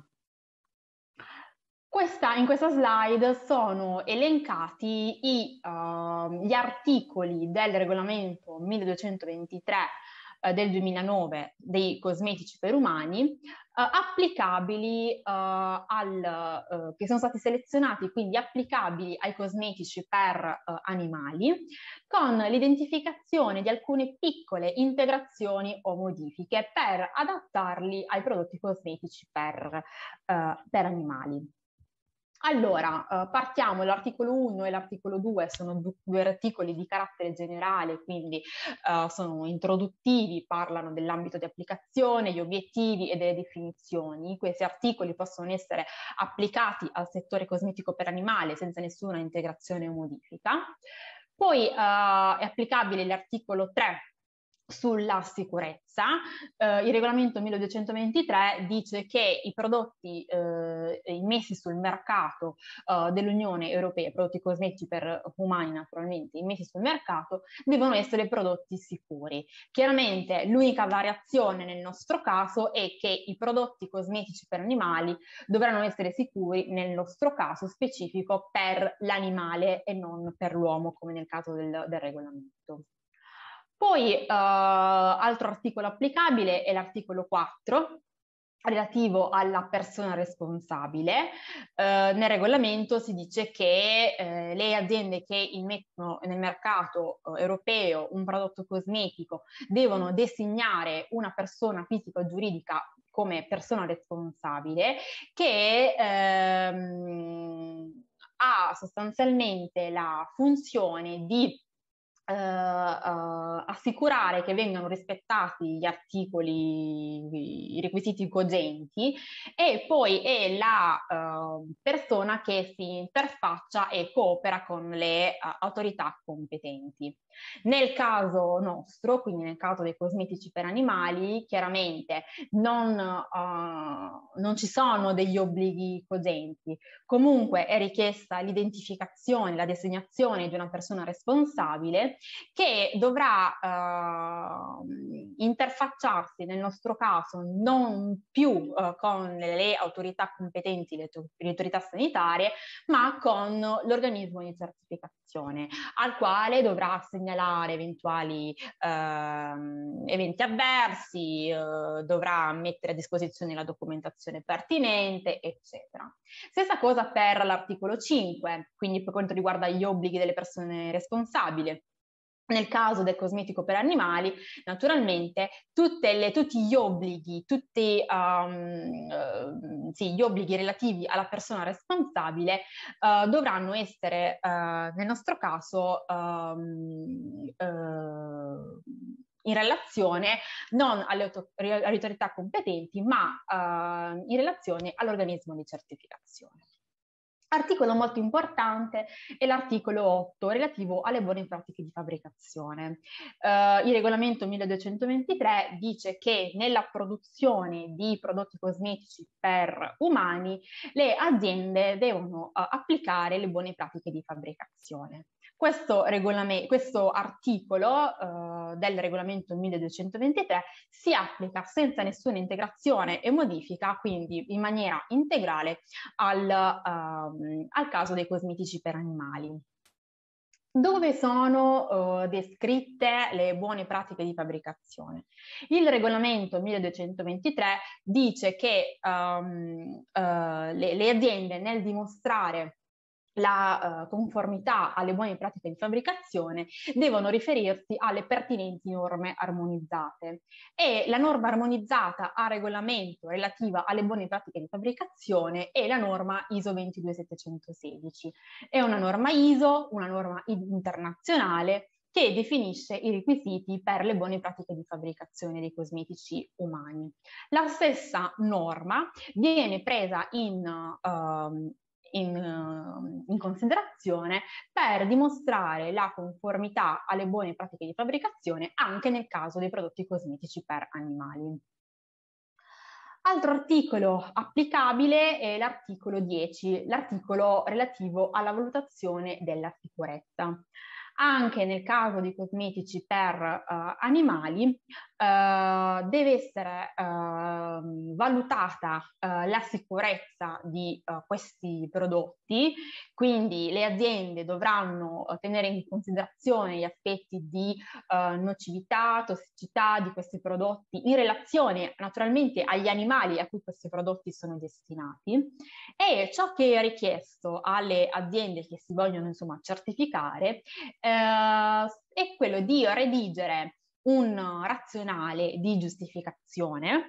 Questa, in questa slide sono elencati i, uh, gli articoli del regolamento 1223 eh, del 2009 dei cosmetici per umani eh, applicabili eh, al, eh, che sono stati selezionati quindi applicabili ai cosmetici per eh, animali con l'identificazione di alcune piccole integrazioni o modifiche per adattarli ai prodotti cosmetici per, per animali. Allora, eh, partiamo, l'articolo 1 e l'articolo 2 sono du- due articoli di carattere generale, quindi eh, sono introduttivi, parlano dell'ambito di applicazione, gli obiettivi e delle definizioni. Questi articoli possono essere applicati al settore cosmetico per animale senza nessuna integrazione o modifica. Poi eh, è applicabile l'articolo 3 sulla sicurezza. Eh, il regolamento 1223 dice che i prodotti eh, immessi sul mercato eh, dell'Unione Europea, prodotti cosmetici per umani naturalmente, immessi sul mercato, devono essere prodotti sicuri. Chiaramente l'unica variazione nel nostro caso è che i prodotti cosmetici per animali dovranno essere sicuri nel nostro caso specifico per l'animale e non per l'uomo come nel caso del, del regolamento. Poi eh, altro articolo applicabile è l'articolo 4 relativo alla persona responsabile. Eh, nel regolamento si dice che eh, le aziende che immettono nel mercato eh, europeo un prodotto cosmetico devono mm. designare una persona fisica o giuridica come persona responsabile che ehm, ha sostanzialmente la funzione di eh, eh, assicurare che vengano rispettati gli articoli, i requisiti cogenti e poi è la eh, persona che si interfaccia e coopera con le eh, autorità competenti. Nel caso nostro, quindi nel caso dei cosmetici per animali, chiaramente non, eh, non ci sono degli obblighi cogenti, comunque è richiesta l'identificazione, la designazione di una persona responsabile che dovrà eh, interfacciarsi nel nostro caso non più eh, con le autorità competenti, le, le, autorità sanitarie, ma con l'organismo di certificazione al quale dovrà segnalare eventuali eh, eventi avversi, eh, dovrà mettere a disposizione la documentazione pertinente, eccetera. Stessa cosa per l'articolo 5, quindi per quanto riguarda gli obblighi delle persone responsabili. Nel caso del cosmetico per animali, naturalmente tutte le, tutti gli obblighi, tutti um, uh, sì, gli obblighi relativi alla persona responsabile uh, dovranno essere, uh, nel nostro caso, um, in relazione non alle, autorità competenti, ma in relazione all'organismo di certificazione. Articolo molto importante è l'articolo 8 relativo alle buone pratiche di fabbricazione. Uh, il regolamento 1223 dice che nella produzione di prodotti cosmetici per umani le aziende devono uh, applicare le buone pratiche di fabbricazione. Questo, regolame- questo articolo eh, del regolamento 1223 si applica senza nessuna integrazione e modifica, quindi in maniera integrale, al, ehm, al caso dei cosmetici per animali. Dove sono uh, descritte le buone pratiche di fabbricazione? Il regolamento 1223 dice che um, uh, le, le, aziende nel dimostrare la uh, conformità alle buone pratiche di fabbricazione devono riferirsi alle pertinenti norme armonizzate e la norma armonizzata a regolamento relativa alle buone pratiche di fabbricazione è la norma ISO 22716. È una norma ISO, una norma internazionale che definisce i requisiti per le buone pratiche di fabbricazione dei cosmetici umani. La stessa norma viene presa in, uh, in, ehm, in considerazione per dimostrare la conformità alle buone pratiche di fabbricazione anche nel caso dei prodotti cosmetici per animali. Altro articolo applicabile è l'articolo 10, l'articolo relativo alla valutazione della sicurezza. Anche nel caso di cosmetici per uh, animali, uh, deve essere uh, valutata uh, la sicurezza di eh, questi prodotti, quindi le aziende dovranno tenere in considerazione gli aspetti di nocività, tossicità di questi prodotti in relazione naturalmente agli animali a cui questi prodotti sono destinati e ciò che è richiesto alle aziende che si vogliono insomma certificare è quello di redigere un razionale di giustificazione eh,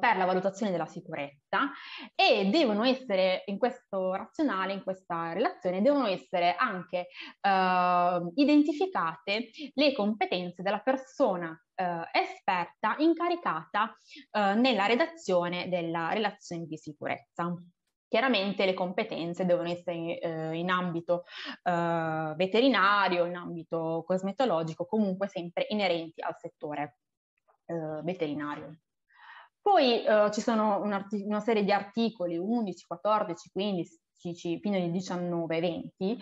per la valutazione della sicurezza e devono essere in questo razionale, in questa relazione, devono essere anche eh, identificate le competenze della persona eh, esperta incaricata eh, nella redazione della relazione di sicurezza. Chiaramente le competenze devono essere eh, in ambito eh, veterinario, in ambito cosmetologico, comunque sempre inerenti al settore eh, veterinario. Poi eh, ci sono un artic- una serie di articoli, 11, 14, 15, scolastici fino ai 19-20, eh,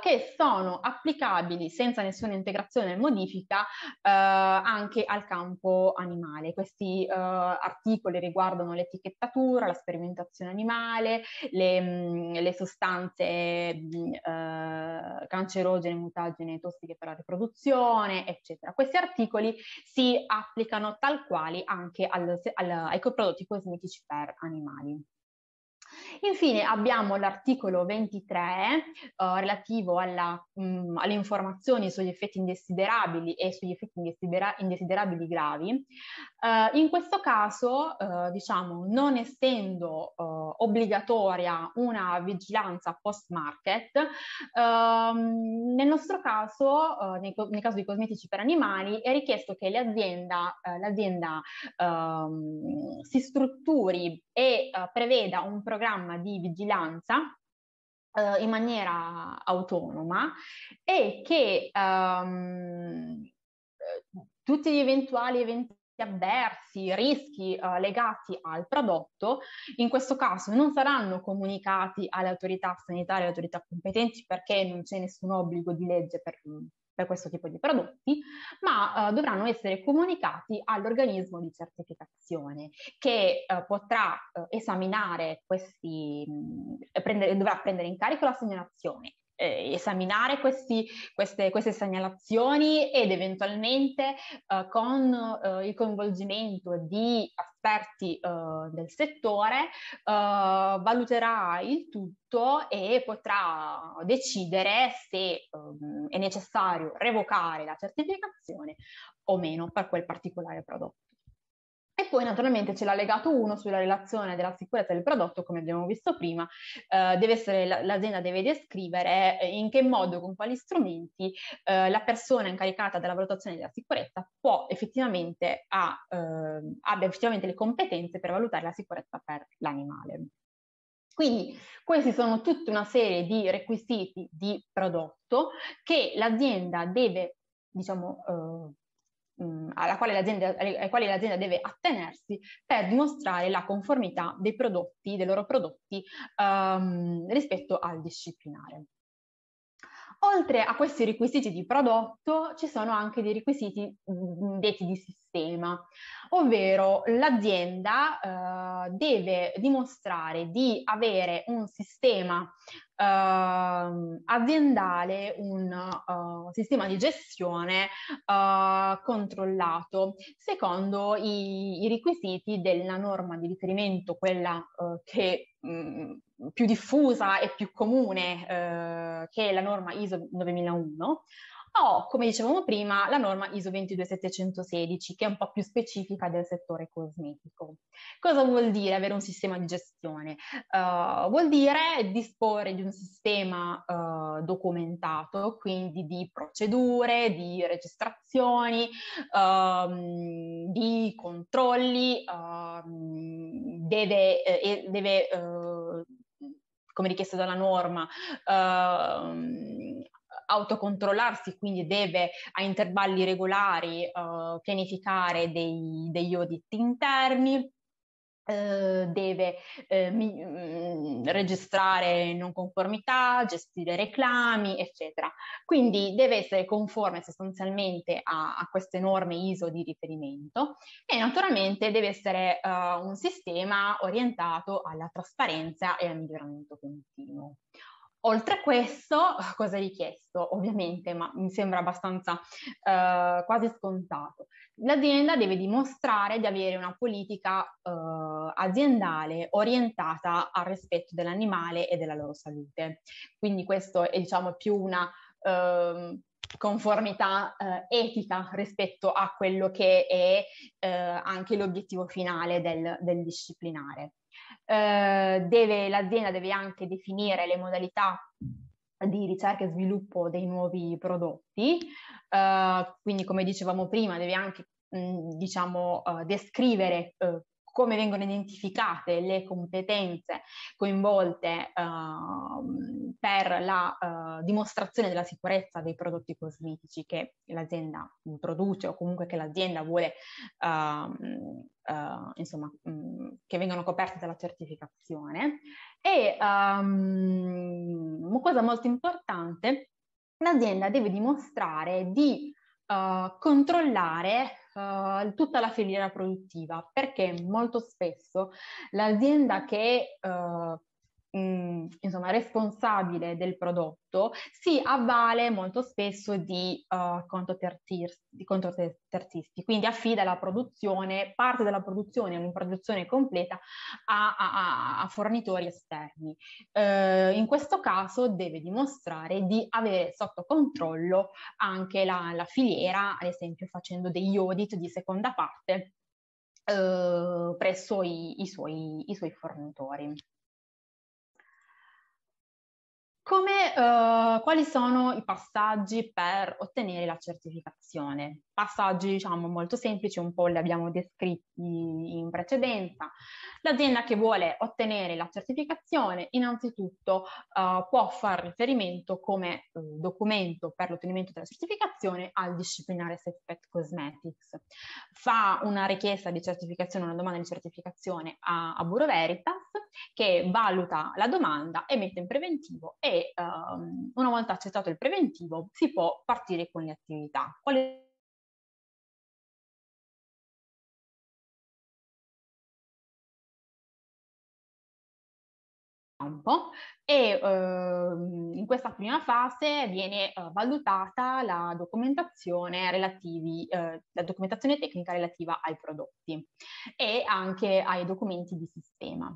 che sono applicabili senza nessuna integrazione e modifica eh, anche al campo animale. Questi eh, articoli riguardano l'etichettatura, la sperimentazione animale, le, mh, mm, le sostanze mh, mm, eh, cancerogene, mutagene, tossiche per la riproduzione, eccetera. Questi articoli si applicano tal quali anche al, al, ai coprodotti cosmetici per animali. Infine abbiamo l'articolo 23 uh, eh, relativo alla, mh, mm, alle informazioni sugli effetti indesiderabili e sugli effetti indesiderabili gravi. Uh, in questo caso, uh, diciamo, non essendo uh, obbligatoria una vigilanza post-market, ehm, nel nostro caso, nel, co- nel, caso di cosmetici per animali, è richiesto che l'azienda, l'azienda ehm, si strutturi e preveda un programma di vigilanza in maniera autonoma e che um, tutti gli eventuali eventi avversi, rischi eh, legati al prodotto, in questo caso non saranno comunicati alle autorità sanitarie, alle autorità competenti perché non c'è nessun obbligo di legge per, per questo tipo di prodotti, ma eh, dovranno essere comunicati all'organismo di certificazione che eh, potrà eh, esaminare questi, mh, mm, prendere, dovrà prendere in carico la segnalazione, eh, esaminare questi, queste, queste, segnalazioni ed eventualmente eh, con eh, il coinvolgimento di esperti eh, del settore eh, valuterà il tutto e potrà decidere se ehm, è necessario revocare la certificazione o meno per quel particolare prodotto. E poi naturalmente c'è l'allegato 1 sulla relazione della sicurezza del prodotto, come abbiamo visto prima, eh, deve essere, l'azienda deve descrivere eh, in che modo, con quali strumenti eh, la persona incaricata della valutazione della sicurezza può effettivamente ha, eh, abbia effettivamente le competenze per valutare la sicurezza per l'animale. Quindi questi sono tutta una serie di requisiti di prodotto che l'azienda deve diciamo, eh, quale alle quali l'azienda deve attenersi per dimostrare la conformità dei prodotti, dei loro prodotti ehm, rispetto al disciplinare. Oltre a questi requisiti di prodotto ci sono anche dei requisiti detti di sistema, ovvero l'azienda eh, deve dimostrare di avere un sistema uh, aziendale un uh, sistema di gestione uh, controllato secondo i, i, requisiti della norma di riferimento, quella eh, che mh, mm, più diffusa e più comune, che è la norma ISO 9001 o, oh, come dicevamo prima, la norma ISO 22716, che è un po' più specifica del settore cosmetico. Cosa vuol dire avere un sistema di gestione? Uh, vuol dire disporre di un sistema uh, documentato, quindi di procedure, di registrazioni, uh, di controlli, ehm, deve, eh, deve eh, come richiesto dalla norma, ehm, autocontrollarsi, quindi deve a intervalli regolari uh, pianificare dei, degli audit interni, eh, deve eh, mi, mh, mm, registrare non conformità, gestire reclami, eccetera. Quindi deve essere conforme sostanzialmente a, a queste norme ISO di riferimento e naturalmente deve essere uh, un sistema orientato alla trasparenza e al miglioramento continuo. Oltre a questo, cosa è richiesto? Ovviamente, ma mi sembra abbastanza eh, quasi scontato. L'azienda deve dimostrare di avere una politica eh, aziendale orientata al rispetto dell'animale e della loro salute. Quindi questo è diciamo più una ehm, eh, conformità etica rispetto a quello che è eh, anche l'obiettivo finale del, del disciplinare eh, deve, l'azienda deve anche definire le modalità di ricerca e sviluppo dei nuovi prodotti, eh, quindi come dicevamo prima deve anche mh, mm, diciamo, eh, descrivere eh, come vengono identificate le competenze coinvolte uh, per la uh, dimostrazione della sicurezza dei prodotti cosmetici che l'azienda produce o comunque che l'azienda vuole, uh, insomma, mh, mm, che vengano coperte dalla certificazione. E um, cosa molto importante, l'azienda deve dimostrare di eh, controllare uh, tutta la filiera produttiva, perché molto spesso l'azienda che uh, insomma, responsabile del prodotto si avvale molto spesso di, uh, terzisti, di contotertisti, quindi affida la produzione, parte della produzione, una produzione completa, a, a, a fornitori esterni. Uh, in questo caso deve dimostrare di avere sotto controllo anche la, la filiera, ad esempio facendo degli audit di seconda parte eh, presso i, i, suoi, i, suoi, fornitori. Come, uh, quali sono i passaggi per ottenere la certificazione? Passaggi diciamo molto semplici, un po' li abbiamo descritti in precedenza. L'azienda che vuole ottenere la certificazione innanzitutto uh, può far riferimento come uh, documento per l'ottenimento della certificazione al disciplinare Safe Pet Cosmetics. Fa una richiesta di certificazione, una domanda di certificazione a, a Buro Veritas che valuta la domanda, e mette in preventivo e um, una volta accettato il preventivo si può partire con le attività. Quali e ehm, in questa prima fase viene eh, valutata la documentazione, relativi, eh, la documentazione tecnica relativa ai prodotti e anche ai documenti di sistema.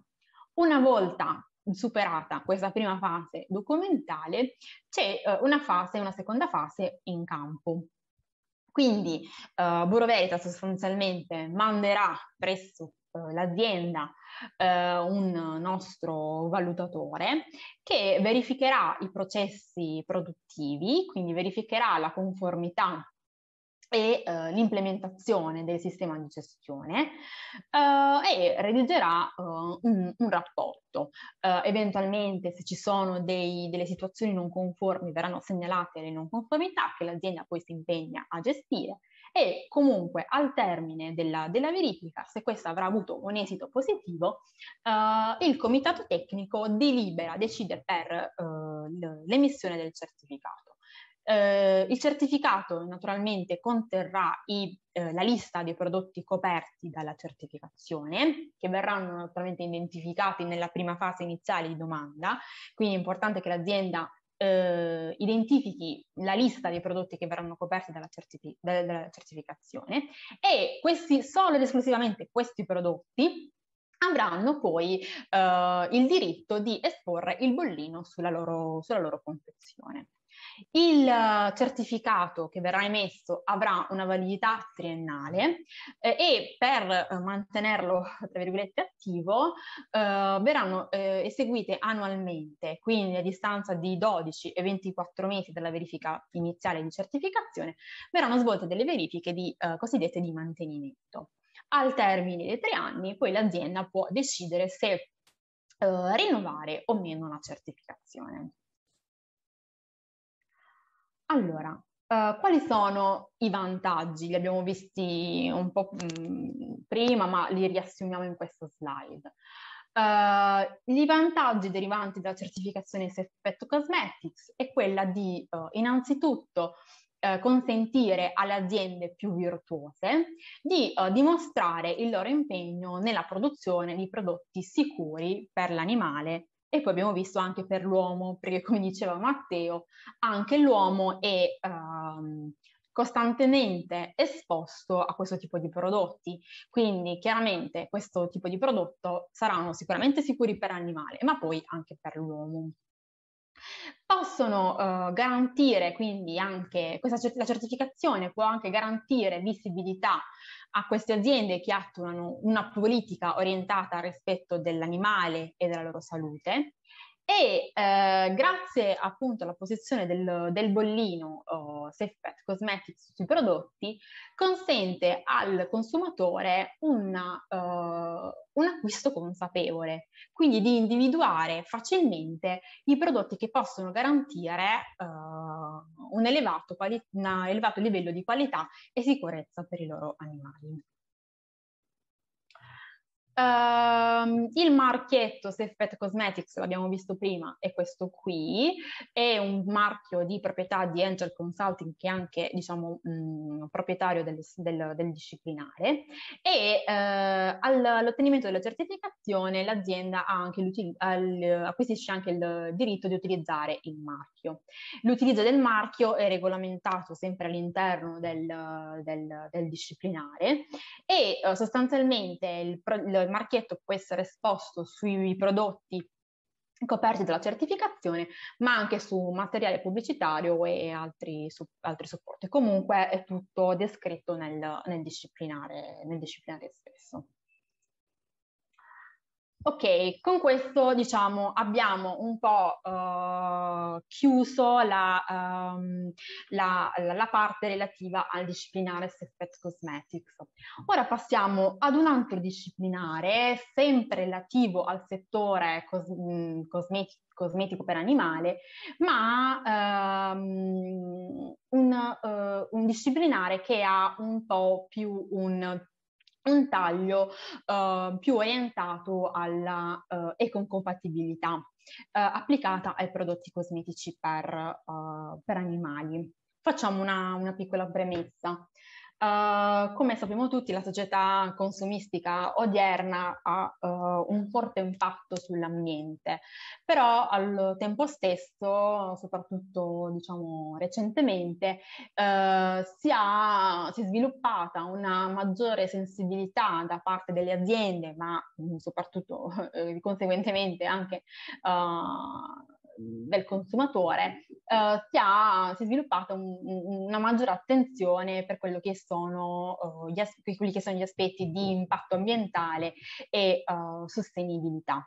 Una volta superata questa prima fase documentale, c'è eh, una fase, una seconda fase in campo. Quindi uh, eh, Bureau Veritas sostanzialmente manderà presso uh, l'azienda uh, un nostro valutatore che verificherà i processi produttivi, quindi verificherà la conformità e eh, l'implementazione del sistema di gestione eh, e redigerà eh, un, un, rapporto. Eh, eventualmente se ci sono dei, delle situazioni non conformi verranno segnalate le non conformità che l'azienda poi si impegna a gestire e comunque al termine della, della verifica, se questa avrà avuto un esito positivo, eh, il comitato tecnico delibera, decide per eh, l'emissione del certificato. Eh, il certificato naturalmente conterrà i, eh, la lista dei prodotti coperti dalla certificazione, che verranno naturalmente identificati nella prima fase iniziale di domanda, quindi è importante che l'azienda eh, identifichi la lista dei prodotti che verranno coperti dalla, certific- dalla certificazione e questi, solo ed esclusivamente questi prodotti avranno poi eh, il diritto di esporre il bollino sulla loro, sulla loro confezione. Il eh, certificato che verrà emesso avrà una validità triennale eh, e per eh, mantenerlo, tra virgolette, attivo, eh, verranno eh, eseguite annualmente, quindi a distanza di 12 e 24 mesi dalla verifica iniziale di certificazione, verranno svolte delle verifiche di, cosiddette di mantenimento. Al termine dei tre anni, poi l'azienda può decidere se rinnovare o meno la certificazione. Allora, Uh, quali sono i vantaggi? Li abbiamo visti un po' mh, mm, prima, ma li riassumiamo in questa slide. Uh, I vantaggi derivanti dalla certificazione Safe Pet Cosmetics è quella di uh, innanzitutto consentire alle aziende più virtuose di dimostrare il loro impegno nella produzione di prodotti sicuri per l'animale e poi abbiamo visto anche per l'uomo, perché come diceva Matteo, anche l'uomo è um, costantemente esposto a questo tipo di prodotti. Quindi chiaramente questo tipo di prodotto saranno sicuramente sicuri per l'animale, ma poi anche per l'uomo. Possono uh, garantire quindi anche, questa la certificazione può anche garantire visibilità a queste aziende che attuano una politica orientata al rispetto dell'animale e della loro salute e eh, grazie appunto alla posizione del, del bollino oh, Safe Pet Cosmetics sui prodotti consente al consumatore una, uh, eh, un acquisto consapevole, quindi di individuare facilmente i prodotti che possono garantire uh, un, elevato quali- un elevato livello di qualità e sicurezza per i loro animali. Uh, il marchietto Sefet Cosmetics, l'abbiamo visto prima, è questo qui, è un marchio di proprietà di Angel Consulting che è anche diciamo, mh, proprietario del, del, del, disciplinare e uh, all'ottenimento della certificazione l'azienda anche al, acquisisce anche il diritto di utilizzare il marchio. L'utilizzo del marchio è regolamentato sempre all'interno del, del disciplinare e uh, sostanzialmente il, il il marchietto può essere esposto sui prodotti coperti dalla certificazione, ma anche su materiale pubblicitario e altri, su, altri supporti. Comunque è tutto descritto nel, nel, disciplinare, nel disciplinare stesso. Ok, con questo diciamo abbiamo un po' uh, chiuso la, um, la, la, parte relativa al disciplinare Seffet Cosmetics. Ora passiamo ad un altro disciplinare, sempre relativo al settore cos- cosmeti- cosmetico per animale, ma um, un, uh, un disciplinare che ha un po' più un un taglio uh, più orientato alla uh, ecocompatibilità uh, applicata ai prodotti cosmetici per, uhm, per animali. Facciamo una, una piccola premessa. Uh, come sappiamo tutti, la società consumistica odierna ha uh, un forte impatto sull'ambiente, però al tempo stesso, soprattutto diciamo, recentemente, uh, si, ha, si, è sviluppata una maggiore sensibilità da parte delle aziende, ma um, soprattutto conseguentemente anche del consumatore, eh, si, ha, si, è sviluppata un, una maggiore attenzione per quello che sono, eh, as- quelli che sono gli aspetti di impatto ambientale e eh, sostenibilità.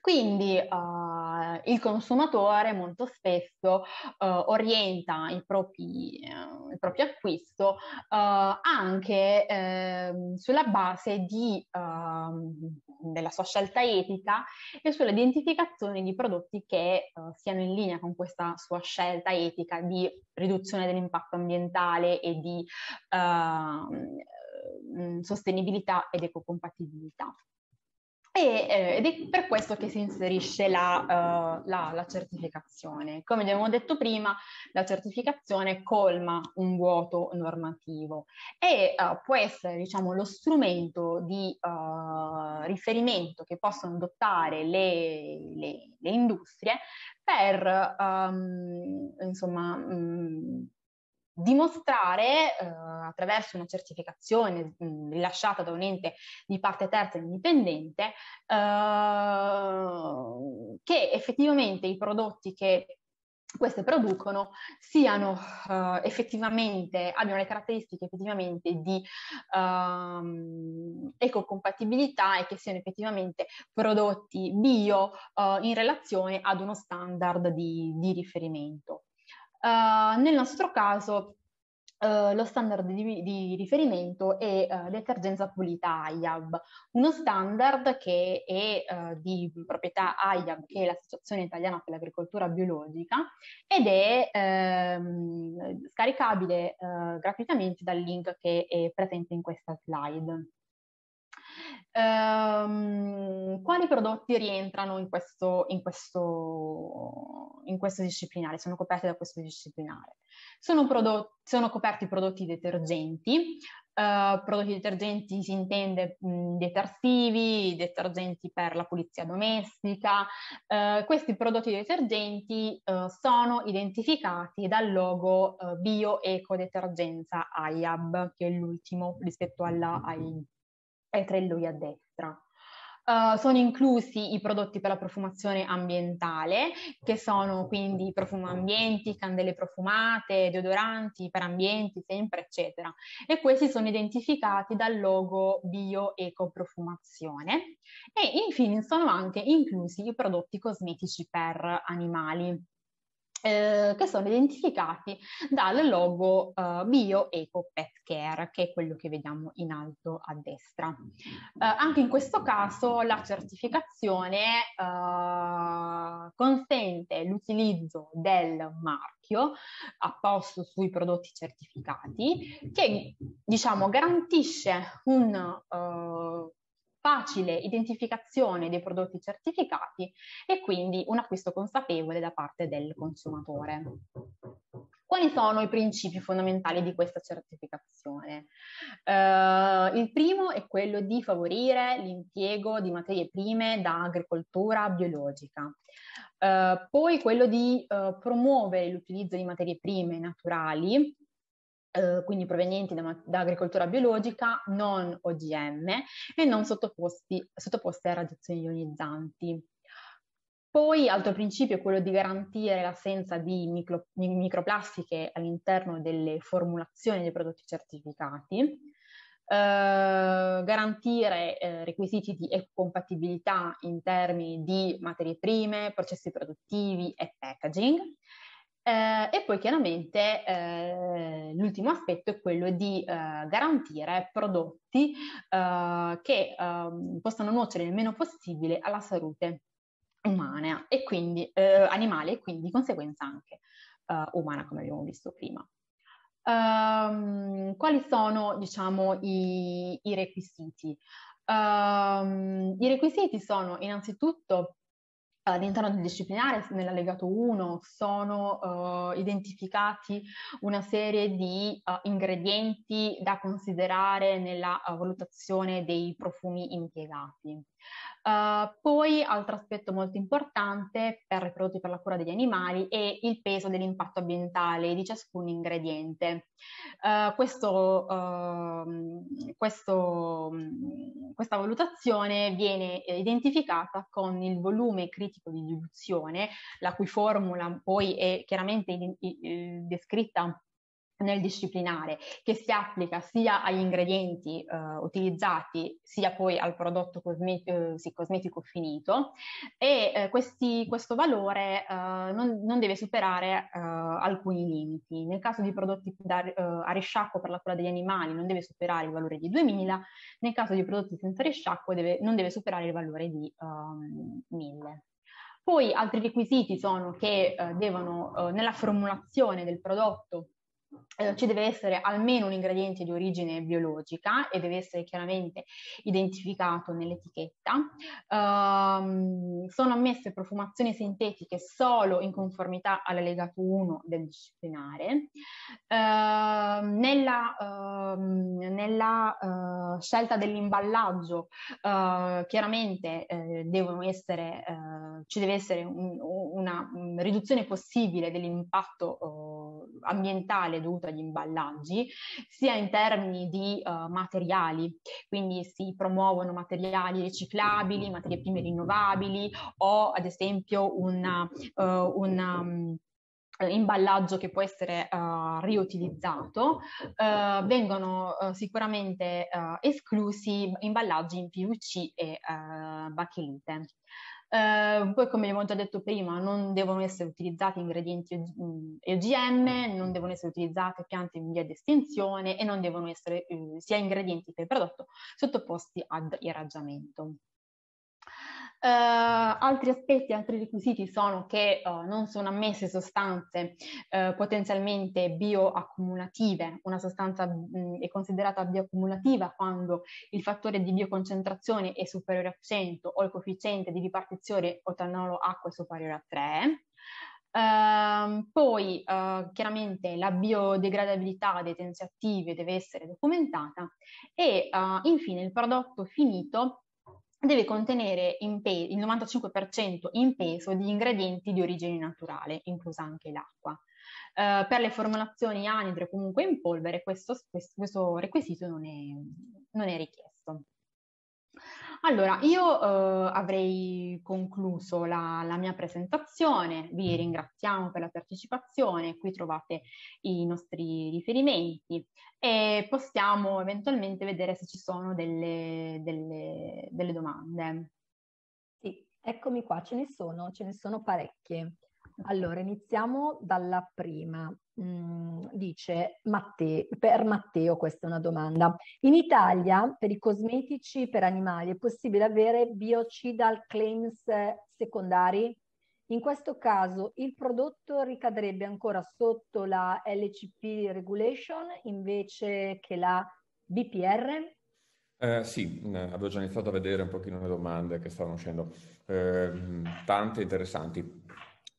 Quindi uh, il consumatore molto spesso uh, orienta i propri, uh, il proprio acquisto anche ehm, sulla base di, ehm, della sua scelta etica e sull'identificazione di prodotti che siano in linea con questa sua scelta etica di riduzione dell'impatto ambientale e di ehm, sostenibilità ed ecocompatibilità. E, eh, ed è per questo che si inserisce la, uh, la, la, certificazione. Come abbiamo detto prima, la certificazione colma un vuoto normativo e uh, può essere diciamo, lo strumento di uh, riferimento che possono adottare le, le, le industrie per um, insomma, um, dimostrare eh, attraverso una certificazione mh, rilasciata da un ente di parte terza indipendente eh, che effettivamente i prodotti che queste producono siano uh, effettivamente, abbiano le caratteristiche effettivamente di um, ecocompatibilità e che siano effettivamente prodotti bio uh, in relazione ad uno standard di, di riferimento. Uh, nel nostro caso Uh, lo standard di, di riferimento è uh, detergenza pulita IAB, uno standard che è uh, di proprietà IAB, che è l'Associazione Italiana per l'Agricoltura Biologica, ed è ehm, scaricabile gratuitamente dal link che è presente in questa slide. Ehm, quali prodotti rientrano in questo, in, questo, in questo, disciplinare, sono coperti da questo disciplinare? Sono, prodotti, sono coperti prodotti detergenti, Uh, prodotti detergenti si intende mh, detersivi, detergenti per la pulizia domestica. Uh, questi prodotti detergenti uh, sono identificati dal logo Bio Eco Detergenza IAB, che è l'ultimo rispetto alla, ai e tre lui a destra. Uh, sono inclusi i prodotti per la profumazione ambientale, che sono quindi ambienti, candele profumate, deodoranti, per ambienti, sempre, eccetera. E questi sono identificati dal logo bio-eco-profumazione. E infine sono anche inclusi i prodotti cosmetici per animali. Eh, che sono identificati dal logo eh, Bio Eco Pet Care, che è quello che vediamo in alto a destra. Eh, anche in questo caso la certificazione eh, consente l'utilizzo del marchio apposto sui prodotti certificati che diciamo garantisce un eh, facile identificazione dei prodotti certificati e quindi un acquisto consapevole da parte del consumatore. Quali sono i principi fondamentali di questa certificazione? Uh, il primo è quello di favorire l'impiego di materie prime da agricoltura biologica, uh, poi quello di uh, promuovere l'utilizzo di materie prime naturali eh, quindi provenienti da, da, agricoltura biologica, non OGM e non sottoposte a radiazioni ionizzanti. Poi, altro principio è quello di garantire l'assenza di micro, microplastiche all'interno delle formulazioni dei prodotti certificati. Uh, garantire uh, requisiti di ecocompatibilità in termini di materie prime, processi produttivi e packaging eh, e poi chiaramente eh, l'ultimo aspetto è quello di eh, garantire prodotti eh, che ehm, possano nuocere il meno possibile alla salute umana e quindi eh, animale e quindi di conseguenza anche eh, umana come abbiamo visto prima. Um, quali sono diciamo, i, i requisiti? Um, I requisiti sono innanzitutto eh, all'interno del disciplinare nell'allegato 1 sono uh, identificati una serie di uh, ingredienti da considerare nella uh, valutazione dei profumi impiegati. Uh, poi, altro aspetto molto importante per i prodotti per la cura degli animali è il peso dell'impatto ambientale di ciascun ingrediente. Uh, questo, uh, questo, mm, questa valutazione viene identificata con il volume critico di diluzione, la cui formula poi è chiaramente in, in, in, descritta nel disciplinare che si applica sia agli ingredienti eh, utilizzati sia poi al prodotto cosmet- eh, sì, cosmetico finito e eh, questi, questo valore eh, non, non, deve superare eh, alcuni limiti. Nel caso di prodotti da, eh, a risciacquo per la cura degli animali non deve superare il valore di 2000, nel caso di prodotti senza risciacquo deve, non deve superare il valore di 1000. Ehm, poi altri requisiti sono che devono nella formulazione del prodotto eh, ci deve essere almeno un ingrediente di origine biologica e deve essere chiaramente identificato nell'etichetta. Um, sono ammesse profumazioni sintetiche solo in conformità all'allegato 1 del disciplinare. Uh, nella, uh, nella uh, scelta dell'imballaggio eh, chiaramente essere, ci deve essere un, una riduzione possibile dell'impatto ambientale principale dovuto agli imballaggi, sia in termini di uh, materiali, quindi si promuovono materiali riciclabili, materie prime rinnovabili o ad esempio un uh, imballaggio che può essere uh, riutilizzato, uh, vengono uh, sicuramente esclusi imballaggi in PVC e uh, bachelite. Uh, poi, come abbiamo già detto prima, non devono essere utilizzati ingredienti OGM, mm, non mm. devono essere utilizzate piante in via di estinzione e non devono essere uh, sia ingredienti che il prodotto sottoposti ad irraggiamento. Uh, altri aspetti, altri requisiti sono che uh, non sono ammesse sostanze uh, potenzialmente bioaccumulative. Una sostanza mh, è considerata bioaccumulativa quando il fattore di bioconcentrazione è superiore a 100 o il coefficiente di ripartizione otanolo-acqua è superiore a 3. Uh, ehm, poi uh, chiaramente la biodegradabilità dei tensi attivi deve essere documentata e uh, infine il prodotto finito deve contenere pe- il 95% in peso di ingredienti di origine naturale, inclusa anche l'acqua. Uh, per le formulazioni anidre comunque in polvere questo, questo requisito non è, non è richiesto. Allora, io eh, avrei concluso la, la, mia presentazione, vi ringraziamo per la partecipazione, qui trovate i nostri riferimenti e possiamo eventualmente vedere se ci sono delle, delle, delle domande. Sì, eccomi qua, ce ne sono, ce ne sono parecchie. Allora, iniziamo dalla prima. Mm dice Matteo, per Matteo questa è una domanda. In Italia per i cosmetici per animali è possibile avere biocidal claims eh, secondari? In questo caso il prodotto ricadrebbe ancora sotto la LCP regulation invece che la BPR? Eh, sì, mm, avevo già iniziato a vedere un pochino le domande che stavano uscendo, eh, mm, tante interessanti.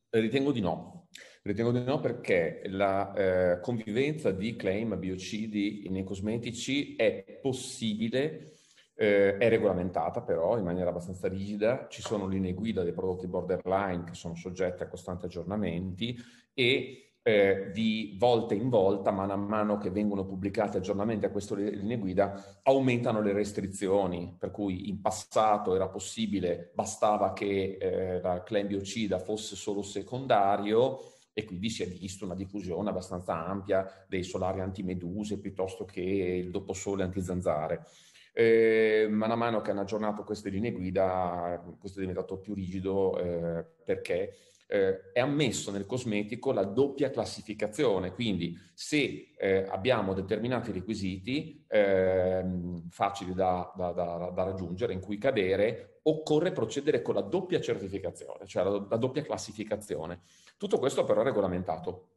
Ritengo di no, Ritengo di no perché la eh, convivenza di claim biocidi nei cosmetici è possibile, eh, è regolamentata però in maniera abbastanza rigida, ci sono linee guida dei prodotti borderline che sono soggette a costanti aggiornamenti e eh, di volta in volta, mano a mano che vengono pubblicati aggiornamenti a queste linee guida, aumentano le restrizioni, per cui in passato era possibile, bastava che eh, la claim biocida fosse solo secondario, e quindi si è visto una diffusione abbastanza ampia dei solari antimeduse piuttosto che il doposole antizanzare. Eh, man mano che hanno aggiornato queste linee guida, questo è diventato più rigido eh, perché eh, è ammesso nel cosmetico la doppia classificazione, quindi se eh, abbiamo determinati requisiti ehm, facili da, da, da, da, raggiungere, in cui cadere, occorre procedere con la doppia certificazione, cioè la, la doppia classificazione. Tutto questo però è regolamentato.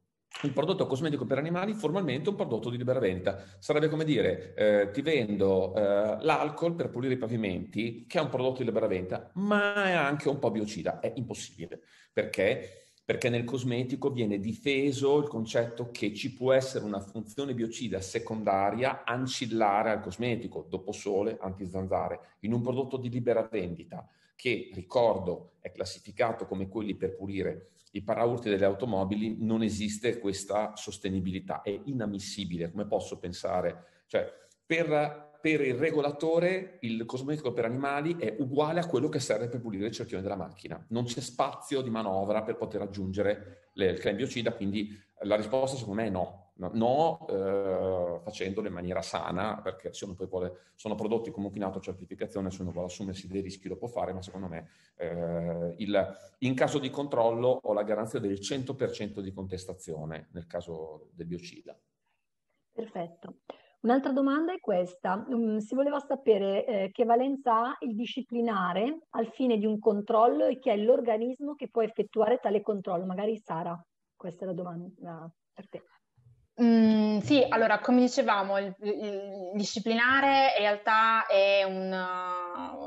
Il prodotto cosmetico per animali formalmente è un prodotto di libera vendita. Sarebbe come dire, eh, ti vendo eh, l'alcol per pulire i pavimenti, che è un prodotto di libera vendita, ma è anche un po' biocida. È impossibile. Perché? perché nel cosmetico viene difeso il concetto che ci può essere una funzione biocida secondaria ancillare al cosmetico, dopo sole, antizanzare, in un prodotto di libera vendita che, ricordo, è classificato come quelli per pulire pavimenti i paraurti delle automobili non esiste questa sostenibilità, è inammissibile, come posso pensare? Cioè, per, per il regolatore il cosmetico per animali è uguale a quello che serve per pulire il cerchione della macchina, non c'è spazio di manovra per poter aggiungere le, il creme quindi la risposta secondo me è no, no, no eh, facendolo in maniera sana, perché se uno poi vuole, sono prodotti comunque in autocertificazione, se uno vuole assumersi dei rischi lo può fare, ma secondo me eh, il, in caso di controllo ho la garanzia del 100% di contestazione nel caso del biocida. Perfetto. Un'altra domanda è questa, mm, si voleva sapere eh, che valenza ha il disciplinare al fine di un controllo e chi è l'organismo che può effettuare tale controllo, magari Sara, questa è la domanda per te. Mm, sì, allora, come dicevamo, il, il disciplinare in realtà è un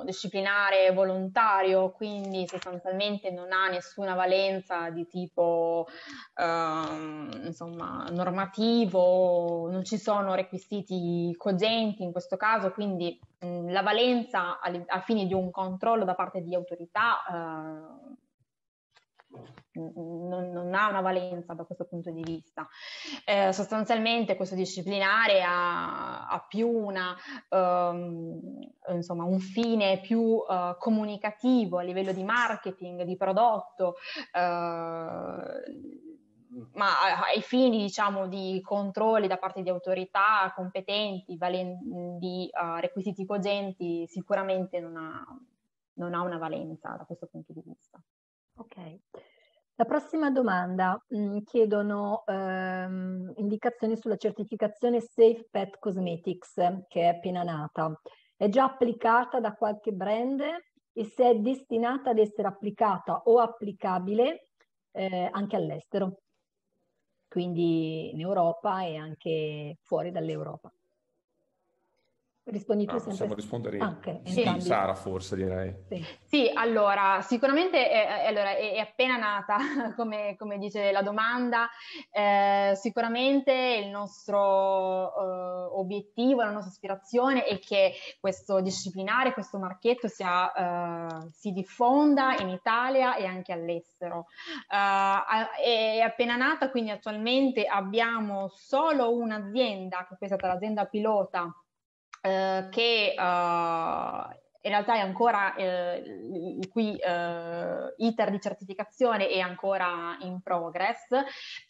uh, disciplinare volontario, quindi sostanzialmente non ha nessuna valenza di tipo eh, insomma, normativo, non ci sono requisiti cogenti in questo caso, quindi mh, mm, la valenza a, a, fini di un controllo da parte di autorità eh, non, non, ha una valenza da questo punto di vista. Eh, sostanzialmente questo disciplinare ha, ha più una, um, insomma, un fine più uh, comunicativo a livello di marketing, di prodotto. Uh, ma ai fini diciamo, di controlli da parte di autorità competenti, valen- di uh, requisiti cogenti, sicuramente non ha, non ha, una valenza da questo punto di vista. Ok, la prossima domanda, mm, chiedono ehm, indicazioni sulla certificazione Safe Pet Cosmetics che è appena nata. È già applicata da qualche brand e se è destinata ad essere applicata o applicabile eh, anche all'estero, quindi in Europa e anche fuori dall'Europa. Rispondi tu ah, sempre. Possiamo rispondere io. Anche, sì. Sara forse direi. Sì, sì allora, sicuramente è, eh, eh, allora, è, è appena nata, come, come, dice la domanda, eh, sicuramente il nostro eh, obiettivo, la nostra aspirazione è che questo disciplinare, questo marchetto sia, eh, si diffonda in Italia e anche all'estero. Eh, è appena nata, quindi attualmente abbiamo solo un'azienda, che è stata l'azienda pilota, eh, che eh, in realtà è ancora eh, il cui eh, iter di certificazione è ancora in progress,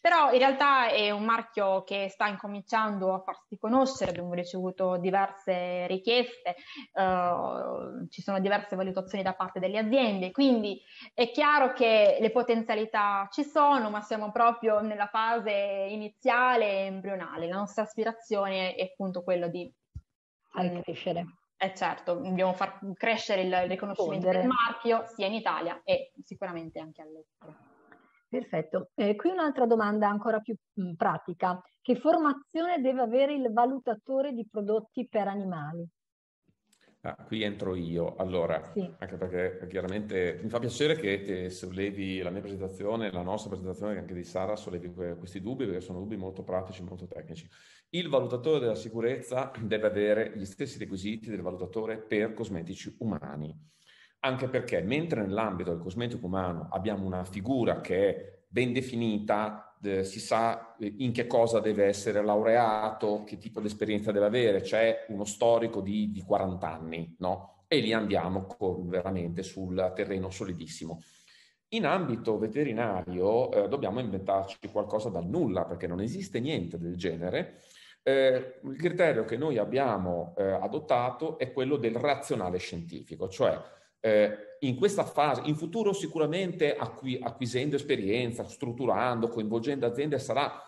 però in realtà è un marchio che sta incominciando a farsi conoscere, abbiamo ricevuto diverse richieste, eh, ci sono diverse valutazioni da parte delle aziende, quindi è chiaro che le potenzialità ci sono, ma siamo proprio nella fase iniziale e embrionale, la nostra aspirazione è appunto quella di al eh, crescere. Eh certo, dobbiamo far crescere il riconoscimento Pondere. del marchio sia in Italia e sicuramente anche all'estero. Perfetto. Eh, qui un'altra domanda ancora più mh, pratica. Che formazione deve avere il valutatore di prodotti per animali? Ah, qui entro io. Allora, sì. anche perché chiaramente mi fa piacere che sollevi la mia presentazione, la nostra presentazione anche di Sara, sollevi questi dubbi perché sono dubbi molto pratici, molto tecnici. Il valutatore della sicurezza deve avere gli stessi requisiti del valutatore per cosmetici umani. Anche perché mentre nell'ambito del cosmetico umano abbiamo una figura che è ben definita, eh, si sa eh, in che cosa deve essere laureato, che tipo di esperienza deve avere, c'è uno storico di, di 40 anni, no? E lì andiamo con, veramente sul terreno solidissimo. In ambito veterinario eh, dobbiamo inventarci qualcosa dal nulla perché non esiste niente del genere. Eh, il criterio che noi abbiamo eh, adottato è quello del razionale scientifico, cioè eh, in questa fase, in futuro sicuramente acqui, acquisendo esperienza, strutturando, coinvolgendo aziende, sarà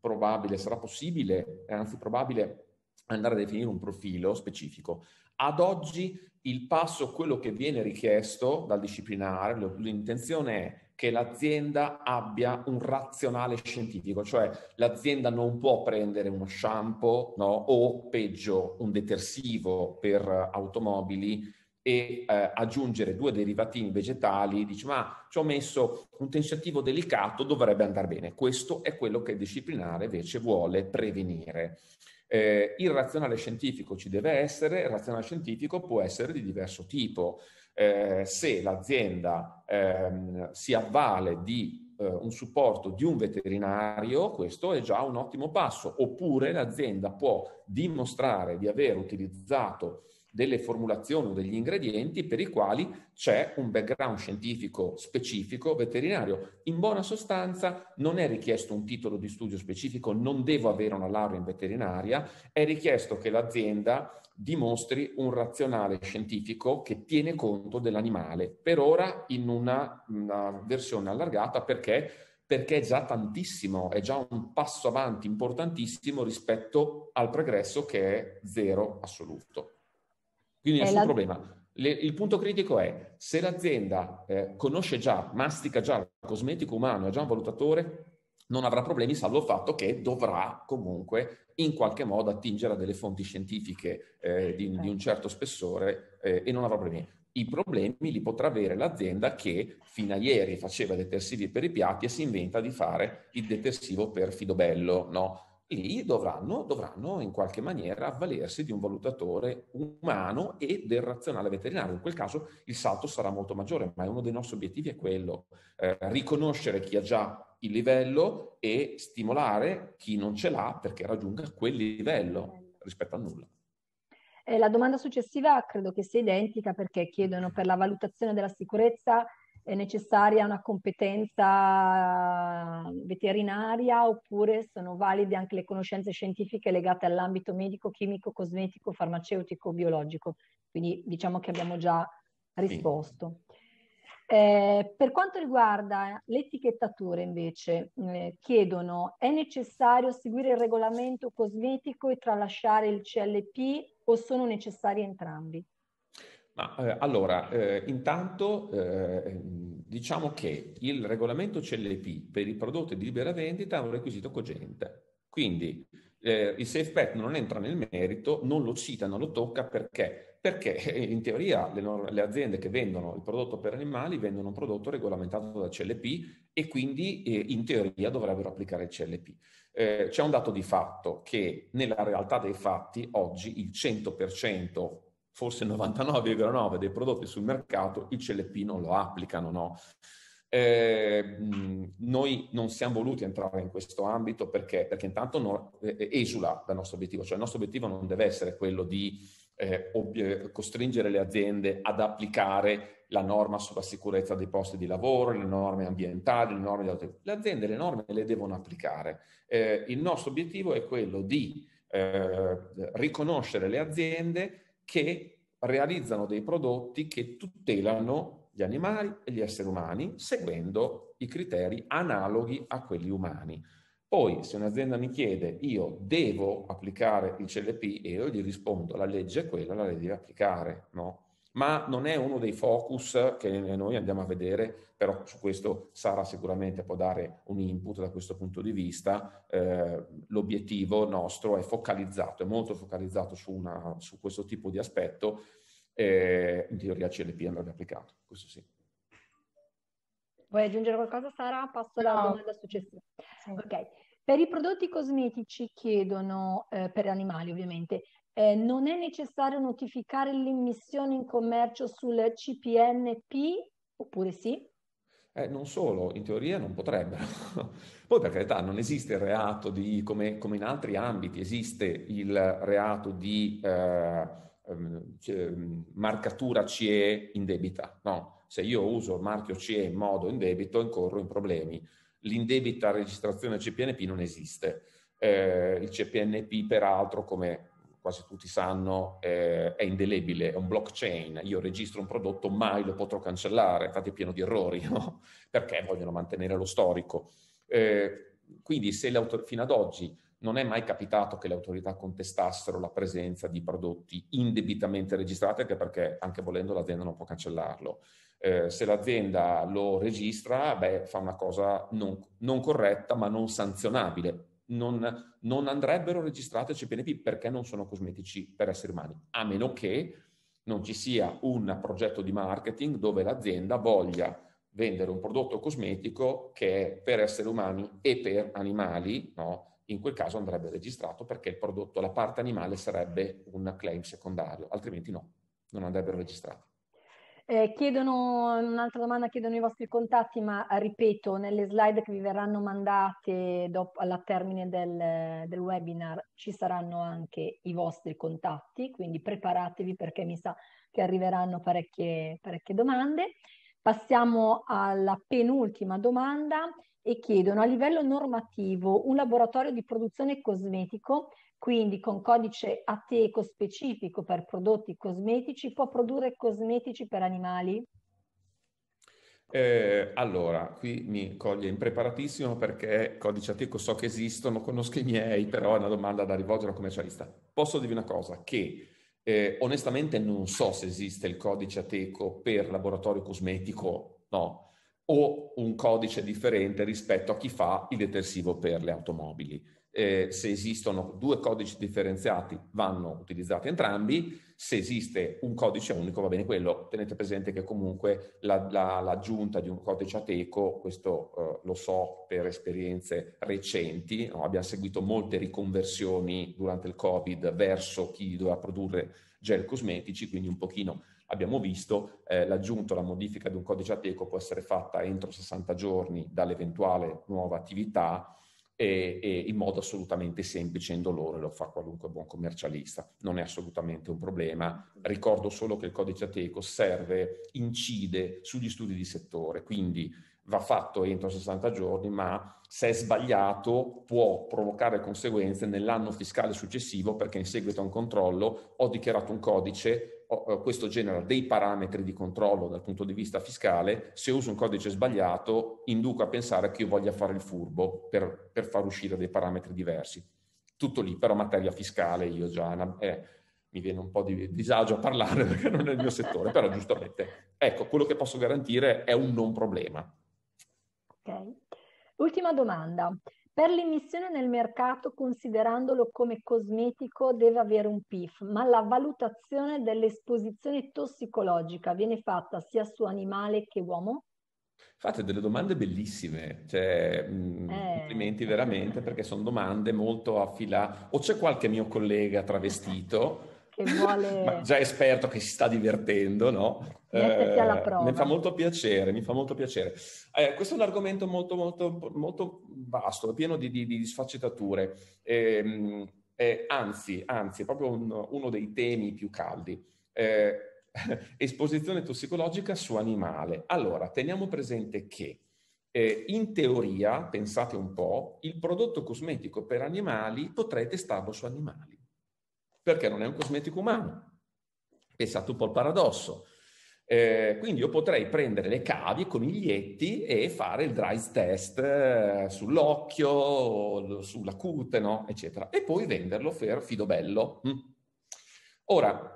probabile, sarà possibile, eh, anzi probabile andare a definire un profilo specifico. Ad oggi il passo, quello che viene richiesto dal disciplinare, l'intenzione è che l'azienda abbia un razionale scientifico, cioè l'azienda non può prendere uno shampoo no? o peggio un detersivo per automobili e eh, aggiungere due derivatini vegetali, dice ma ci ho messo un tentativo delicato, dovrebbe andare bene. Questo è quello che il disciplinare invece vuole prevenire. Eh, il razionale scientifico ci deve essere, il razionale scientifico può essere di diverso tipo. Eh, se l'azienda ehm, si avvale di eh, un supporto di un veterinario, questo è già un ottimo passo. Oppure l'azienda può dimostrare di aver utilizzato delle formulazioni o degli ingredienti per i quali c'è un background scientifico specifico veterinario. In buona sostanza non è richiesto un titolo di studio specifico, non devo avere una laurea in veterinaria, è richiesto che l'azienda dimostri un razionale scientifico che tiene conto dell'animale, per ora in una, una versione allargata perché perché è già tantissimo, è già un passo avanti importantissimo rispetto al progresso che è zero assoluto. Quindi nessun la... problema. Le, il punto critico è se l'azienda eh, conosce già, mastica già il cosmetico umano, è già un valutatore, non avrà problemi salvo il fatto che dovrà comunque in qualche modo attingere a delle fonti scientifiche eh, di, di, un certo spessore eh, e non avrà problemi. I problemi li potrà avere l'azienda che fino a ieri faceva detersivi per i piatti e si inventa di fare il detersivo per Fidobello, no? lì dovranno, dovranno, in qualche maniera avvalersi di un valutatore umano e del razionale veterinario. In quel caso il salto sarà molto maggiore, ma uno dei nostri obiettivi è quello, eh, riconoscere chi ha già il livello e stimolare chi non ce l'ha perché raggiunga quel livello rispetto a nulla. Eh, la domanda successiva credo che sia identica perché chiedono per la valutazione della sicurezza è necessaria una competenza veterinaria oppure sono valide anche le conoscenze scientifiche legate all'ambito medico, chimico, cosmetico, farmaceutico, biologico. Quindi diciamo che abbiamo già risposto. Eh, per quanto riguarda l'etichettatura invece, eh, chiedono è necessario seguire il regolamento cosmetico e tralasciare il CLP o sono necessari entrambi? Ma ah. eh, allora, eh, intanto eh, ehm, diciamo che il regolamento CLP per i prodotti di libera vendita è un requisito cogente. Quindi eh, il Safe Bet non entra nel merito, non lo cita, non lo tocca perché? Perché eh, in teoria le, le aziende che vendono il prodotto per animali vendono un prodotto regolamentato dal CLP e quindi eh, in teoria dovrebbero applicare il CLP. c'è un dato di fatto che nella realtà dei fatti oggi il 100% forse il 99,9 dei prodotti sul mercato il CLP non lo applicano, no? Eh, noi non siamo voluti entrare in questo ambito perché, perché intanto no, eh, eh, esula dal nostro obiettivo, cioè il nostro obiettivo non deve essere quello di eh, ob- eh, costringere le aziende ad applicare la norma sulla sicurezza dei posti di lavoro, le norme ambientali, le norme di auto. Le aziende le norme le devono applicare. Eh, il nostro obiettivo è quello di riconoscere le aziende che realizzano dei prodotti che tutelano gli animali e gli esseri umani seguendo i criteri analoghi a quelli umani. Poi se un'azienda mi chiede io devo applicare il CLP e io gli rispondo la legge è quella, la devi applicare, no? ma non è uno dei focus che noi andiamo a vedere, però su questo Sara sicuramente può dare un input da questo punto di vista. Eh, l'obiettivo nostro è focalizzato, è molto focalizzato su, una, su questo tipo di aspetto, eh, in teoria CLP andrebbe applicato, questo sì. Vuoi aggiungere qualcosa Sara? Passo alla no. domanda successiva. Sì. Ok. Per i prodotti cosmetici chiedono, eh, per animali ovviamente, eh, non è necessario notificare l'immissione in commercio sul CPNP oppure sì? Eh, non solo, in teoria non potrebbero. Poi per carità non esiste il reato di, come, come in altri ambiti, esiste il reato di eh, ehm, ehm, marcatura CE in debita. No, se io uso il marchio CE in modo indebito incorro in problemi. L'indebita registrazione CPNP non esiste. Eh, il CPNP peraltro, come quasi tutti sanno, eh, è indelebile, è un blockchain. Io registro un prodotto, mai lo potrò cancellare, infatti è pieno di errori, no? perché vogliono mantenere lo storico. Eh, quindi se fino ad oggi non è mai capitato che le autorità contestassero la presenza di prodotti indebitamente registrati, anche perché anche volendo l'azienda non può cancellarlo. Eh, se l'azienda lo registra, beh, fa una cosa non, non corretta ma non sanzionabile, non, non andrebbero registrate CPNP perché non sono cosmetici per esseri umani, a meno che non ci sia un progetto di marketing dove l'azienda voglia vendere un prodotto cosmetico che è per esseri umani e per animali, no? in quel caso andrebbe registrato perché il prodotto, la parte animale sarebbe un claim secondario, altrimenti no, non andrebbero registrati. Eh, chiedono, un'altra domanda, chiedono i vostri contatti, ma ripeto, nelle slide che vi verranno mandate dopo, alla termine del, del webinar ci saranno anche i vostri contatti, quindi preparatevi perché mi sa che arriveranno parecchie, parecchie domande. Passiamo alla penultima domanda e chiedono a livello normativo un laboratorio di produzione cosmetico quindi con codice ateco specifico per prodotti cosmetici, può produrre cosmetici per animali? Eh, allora, qui mi coglie impreparatissimo perché codice ateco so che esistono, conosco i miei, però è una domanda da rivolgere al commercialista. Posso dirvi una cosa, che eh, onestamente non so se esiste il codice ateco per laboratorio cosmetico, no, o un codice differente rispetto a chi fa il detersivo per le automobili eh, se esistono due codici differenziati vanno utilizzati entrambi, se esiste un codice unico va bene quello. Tenete presente che comunque la, la, l'aggiunta di un codice ateco, questo eh, lo so per esperienze recenti, no? abbiamo seguito molte riconversioni durante il Covid verso chi doveva produrre gel cosmetici, quindi un pochino abbiamo visto, eh, l'aggiunta, la modifica di un codice ateco può essere fatta entro 60 giorni dall'eventuale nuova attività e, e in modo assolutamente semplice e indolore, lo fa qualunque buon commercialista, non è assolutamente un problema. Ricordo solo che il codice ateco serve, incide sugli studi di settore, quindi va fatto entro 60 giorni, ma se è sbagliato può provocare conseguenze nell'anno fiscale successivo perché in seguito a un controllo ho dichiarato un codice questo genera dei parametri di controllo dal punto di vista fiscale, se uso un codice sbagliato induco a pensare che io voglia fare il furbo per, per far uscire dei parametri diversi. Tutto lì, però materia fiscale io già eh, mi viene un po' di disagio a parlare perché non è il mio settore, però giustamente. Ecco, quello che posso garantire è un non problema. Ok. Ultima domanda. Per l'immissione nel mercato, considerandolo come cosmetico, deve avere un PIF, ma la valutazione dell'esposizione tossicologica viene fatta sia su animale che uomo? Fate delle domande bellissime, cioè, mm, eh. complimenti eh. veramente perché sono domande molto affilate. O c'è qualche mio collega travestito che vuole... Ma già esperto che si sta divertendo, no? Metterti alla eh, prova. mi fa molto piacere, mi fa molto piacere. Eh, questo è un argomento molto, molto, molto vasto, pieno di, di, di sfaccettature. Ehm, eh, anzi, anzi, è proprio un, uno dei temi più caldi. Eh, esposizione tossicologica su animale. Allora, teniamo presente che eh, in teoria, pensate un po', il prodotto cosmetico per animali potrei testarlo su animali perché non è un cosmetico umano. Pensate un po' al paradosso. Eh, quindi io potrei prendere le cavi, i coniglietti e fare il dry test eh, sull'occhio, sulla cute, no? eccetera, e poi venderlo per Fidobello. Mm. Ora,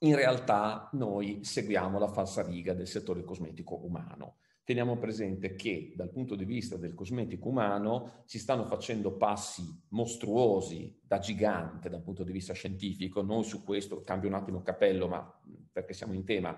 in realtà noi seguiamo la falsa riga del settore cosmetico umano teniamo presente che dal punto di vista del cosmetico umano si stanno facendo passi mostruosi da gigante dal punto di vista scientifico, noi su questo cambio un attimo cappello, ma perché siamo in tema,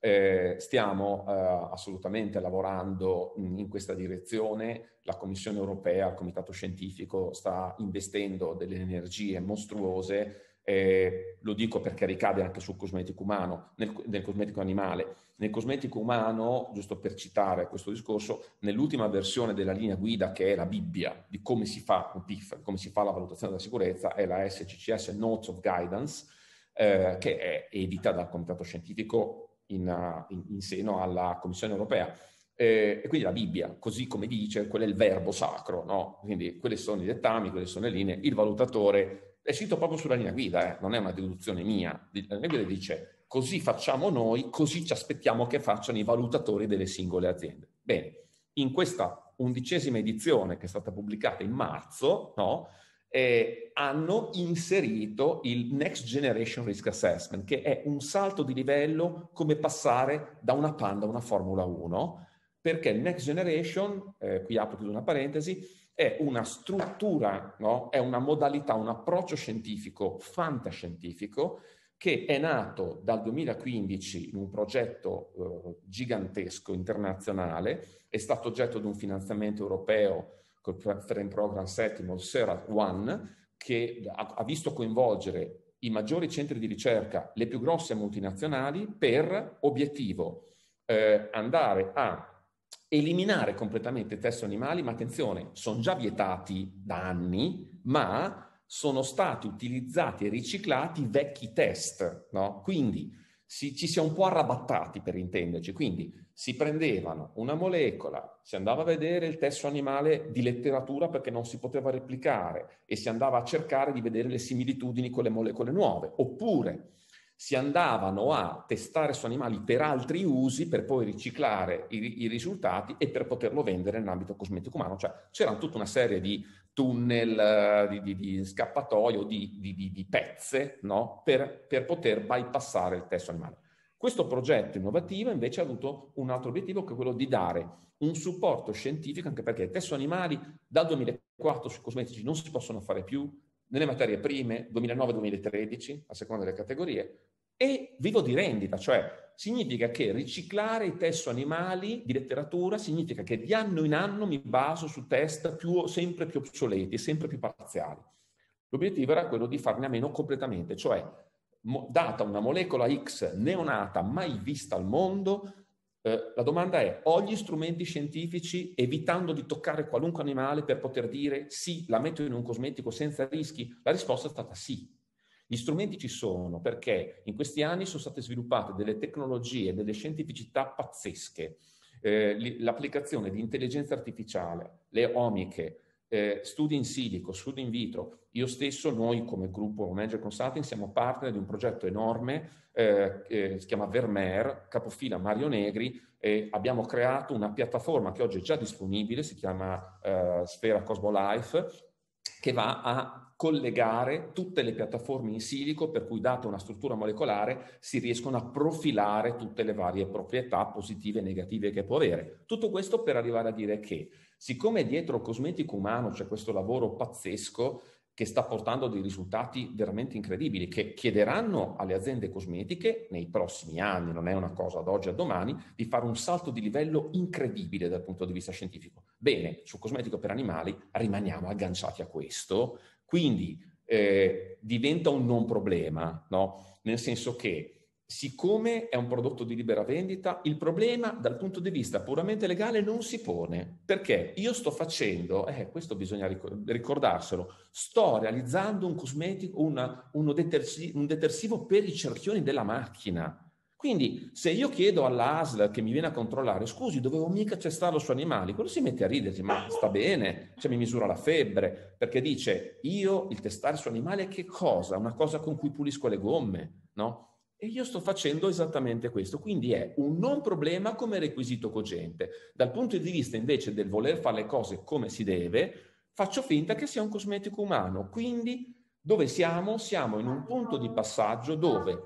eh, stiamo eh, assolutamente lavorando in, in, questa direzione, la Commissione europea, il Comitato scientifico sta investendo delle energie mostruose, eh, lo dico perché ricade anche sul cosmetico umano, nel, nel cosmetico animale nel cosmetico umano, giusto per citare questo discorso, nell'ultima versione della linea guida, che è la Bibbia di come si fa un PIF, come si fa la valutazione della sicurezza, è la SCCS Notes of Guidance, eh, che è edita dal Comitato Scientifico in, eh, in, in seno alla Commissione Europea. Eh, e quindi la Bibbia, così come dice, quello è il verbo sacro, no? Quindi quelli sono i dettami, quelle sono le linee, il valutatore è scritto proprio sulla linea guida, eh? non è una deduzione mia. La linea guida dice così facciamo noi, così ci aspettiamo che facciano i valutatori delle singole aziende. Bene, in questa undicesima edizione che è stata pubblicata in marzo, no, eh, hanno inserito il Next Generation Risk Assessment, che è un salto di livello come passare da una Panda a una Formula 1, perché il Next Generation, eh, qui apro chiudo una parentesi, è una struttura, no? è una modalità, un approccio scientifico, fantascientifico, che è nato dal 2015 in un progetto eh, gigantesco internazionale, è stato oggetto di un finanziamento europeo col Friend Program il SERA 1, che ha, ha visto coinvolgere i maggiori centri di ricerca, le più grosse multinazionali, per obiettivo eh, andare a eliminare completamente i test animali, ma attenzione, sono già vietati da anni, ma sono stati utilizzati e riciclati vecchi test, no? Quindi si, ci si è un po' arrabattati per intenderci, quindi si prendevano una molecola, si andava a vedere il testo animale di letteratura perché non si poteva replicare e si andava a cercare di vedere le similitudini con le molecole nuove, oppure si andavano a testare su animali per altri usi per poi riciclare i, i risultati e per poterlo vendere nell'ambito cosmetico umano. Cioè c'era tutta una serie di tunnel eh, di, di, di scappatoio, di, di pezze, no? per, per, poter bypassare il testo animale. Questo progetto innovativo invece ha avuto un altro obiettivo che è quello di dare un supporto scientifico, anche perché i testo animali dal 2004 sui cosmetici non si possono fare più, nelle materie prime 2009-2013, a seconda delle categorie, e vivo di rendita, cioè significa che riciclare i test su animali di letteratura significa che di anno in anno mi baso su test più, sempre più obsoleti sempre più parziali. L'obiettivo era quello di farne a meno completamente, cioè mo, data una molecola X neonata mai vista al mondo, eh, la domanda è ho gli strumenti scientifici evitando di toccare qualunque animale per poter dire sì, la metto in un cosmetico senza rischi? La risposta è stata sì. Gli strumenti ci sono perché in questi anni sono state sviluppate delle tecnologie, delle scientificità pazzesche, eh, l'applicazione di intelligenza artificiale, le omiche, eh, studi in silico, studi in vitro. Io stesso, noi come gruppo Manager Consulting, siamo partner di un progetto enorme, eh, eh, si chiama Vermeer, capofila Mario Negri, e abbiamo creato una piattaforma che oggi è già disponibile, si chiama eh, Sfera Cosmo Life, che va a collegare tutte le piattaforme in silico per cui data una struttura molecolare si riescono a profilare tutte le varie proprietà positive e negative che può avere. Tutto questo per arrivare a dire che siccome dietro cosmetico umano c'è questo lavoro pazzesco che sta portando dei risultati veramente incredibili, che chiederanno alle aziende cosmetiche nei prossimi anni, non è una cosa da oggi a domani, di fare un salto di livello incredibile dal punto di vista scientifico. Bene, sul cosmetico per animali rimaniamo agganciati a questo, quindi eh, diventa un non problema, no? nel senso che siccome è un prodotto di libera vendita, il problema dal punto di vista puramente legale non si pone, perché io sto facendo, eh, questo bisogna ricordarselo, sto realizzando un cosmetico, una, detersi, un detersivo per i cerchioni della macchina, quindi se io chiedo all'ASL che mi viene a controllare, scusi, dovevo mica cestare su animali, quello si mette a ridere, ma sta bene, cioè mi misura la febbre, perché dice, io il testare su animale che cosa? Una cosa con cui pulisco le gomme, no? E io sto facendo esattamente questo, quindi è un non problema come requisito cogente. Dal punto di vista invece del voler fare le cose come si deve, faccio finta che sia un cosmetico umano. Quindi dove siamo? Siamo in un punto di passaggio dove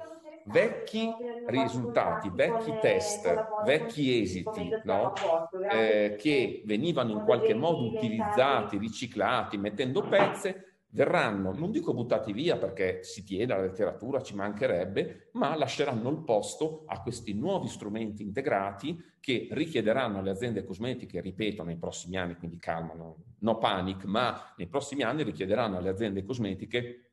vecchi risultati, vecchi test, vecchi esiti no? eh, che venivano in qualche modo utilizzati, riciclati, mettendo pezze, verranno, non dico buttati via perché si tiene la letteratura, ci mancherebbe, ma lasceranno il posto a questi nuovi strumenti integrati che richiederanno alle aziende cosmetiche, ripeto, nei prossimi anni, quindi calma, no, no panic, ma nei prossimi anni richiederanno alle aziende cosmetiche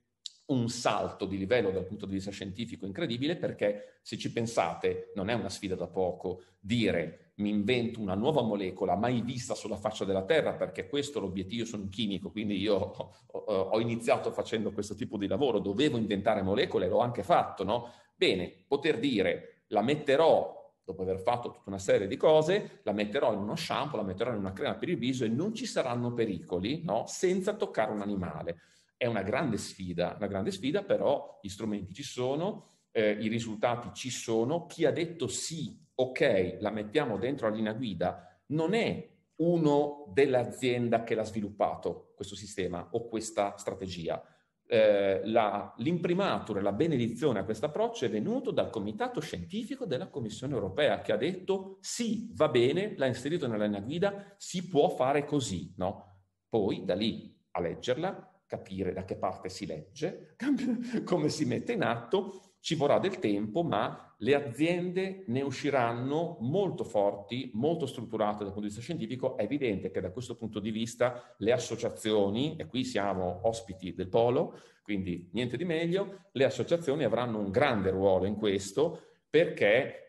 un salto di livello dal punto di vista scientifico incredibile perché se ci pensate non è una sfida da poco dire mi invento una nuova molecola mai vista sulla faccia della Terra perché questo è l'obiettivo, io sono un chimico quindi io ho, ho iniziato facendo questo tipo di lavoro, dovevo inventare molecole, l'ho anche fatto, no? Bene, poter dire la metterò dopo aver fatto tutta una serie di cose, la metterò in uno shampoo, la metterò in una crema per il viso e non ci saranno pericoli, no? Senza toccare un animale. È una grande sfida, una grande sfida, però gli strumenti ci sono, eh, i risultati ci sono, chi ha detto sì, ok, la mettiamo dentro la linea guida, non è uno dell'azienda che l'ha sviluppato questo sistema o questa strategia. Eh, la, l'imprimatura, la benedizione a questo approccio è venuto dal comitato scientifico della Commissione europea che ha detto sì, va bene, l'ha inserito nella linea guida, si può fare così, no? Poi da lì a leggerla, capire da che parte si legge, come si mette in atto, ci vorrà del tempo, ma le aziende ne usciranno molto forti, molto strutturate dal punto di vista scientifico. È evidente che da questo punto di vista le associazioni, e qui siamo ospiti del polo, quindi niente di meglio, le associazioni avranno un grande ruolo in questo perché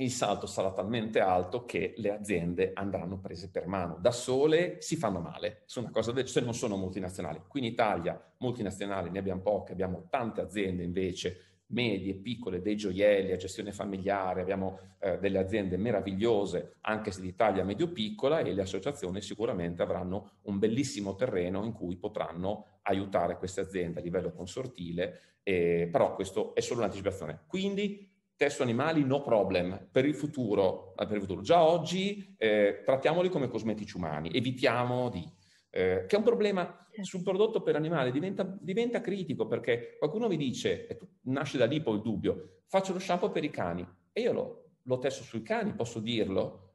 il salto sarà talmente alto che le aziende andranno prese per mano. Da sole si fanno male su una cosa del cioè non sono multinazionali. Qui in Italia multinazionali ne abbiamo poche, abbiamo tante aziende invece, medie, piccole, dei gioielli, a gestione familiare, abbiamo eh, delle aziende meravigliose, anche se d'Italia medio-piccola, e le associazioni sicuramente avranno un bellissimo terreno in cui potranno aiutare queste aziende a livello consortile, eh, però questo è solo un'anticipazione. Quindi Testo animali no problem, per il futuro, eh, per il futuro. già oggi eh, trattiamoli come cosmetici umani, evitiamo di... Eh, che è un problema sul prodotto per animale, diventa, diventa critico perché qualcuno mi dice, e nasce da lì poi il dubbio, faccio lo shampoo per i cani e io lo, lo testo sui cani, posso dirlo?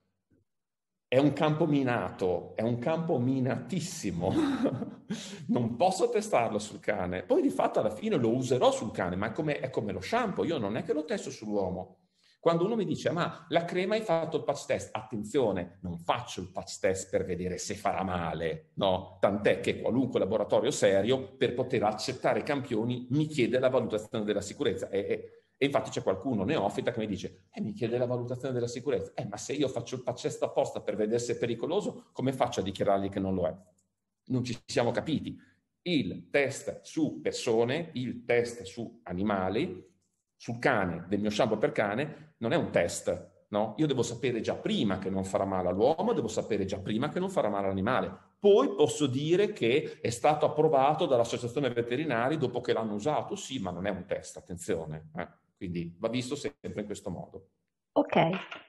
è un campo minato, è un campo minatissimo, non posso testarlo sul cane. Poi di fatto alla fine lo userò sul cane, ma è come, è come lo shampoo, io non è che lo testo sull'uomo. Quando uno mi dice, ma la crema hai fatto il patch test, attenzione, non faccio il patch test per vedere se farà male, no? Tant'è che qualunque laboratorio serio, per poter accettare i campioni, mi chiede la valutazione della sicurezza. E, e e infatti c'è qualcuno neofita che mi dice, eh, mi chiede la valutazione della sicurezza, eh, ma se io faccio il pacchetto apposta per vedere se è pericoloso, come faccio a dichiarargli che non lo è? Non ci siamo capiti. Il test su persone, il test su animali, sul cane, del mio shampoo per cane, non è un test, No? Io devo sapere già prima che non farà male all'uomo, devo sapere già prima che non farà male all'animale. Poi posso dire che è stato approvato dall'associazione veterinari dopo che l'hanno usato. Sì, ma non è un test, attenzione. Eh. Quindi va visto sempre in questo modo. Ok,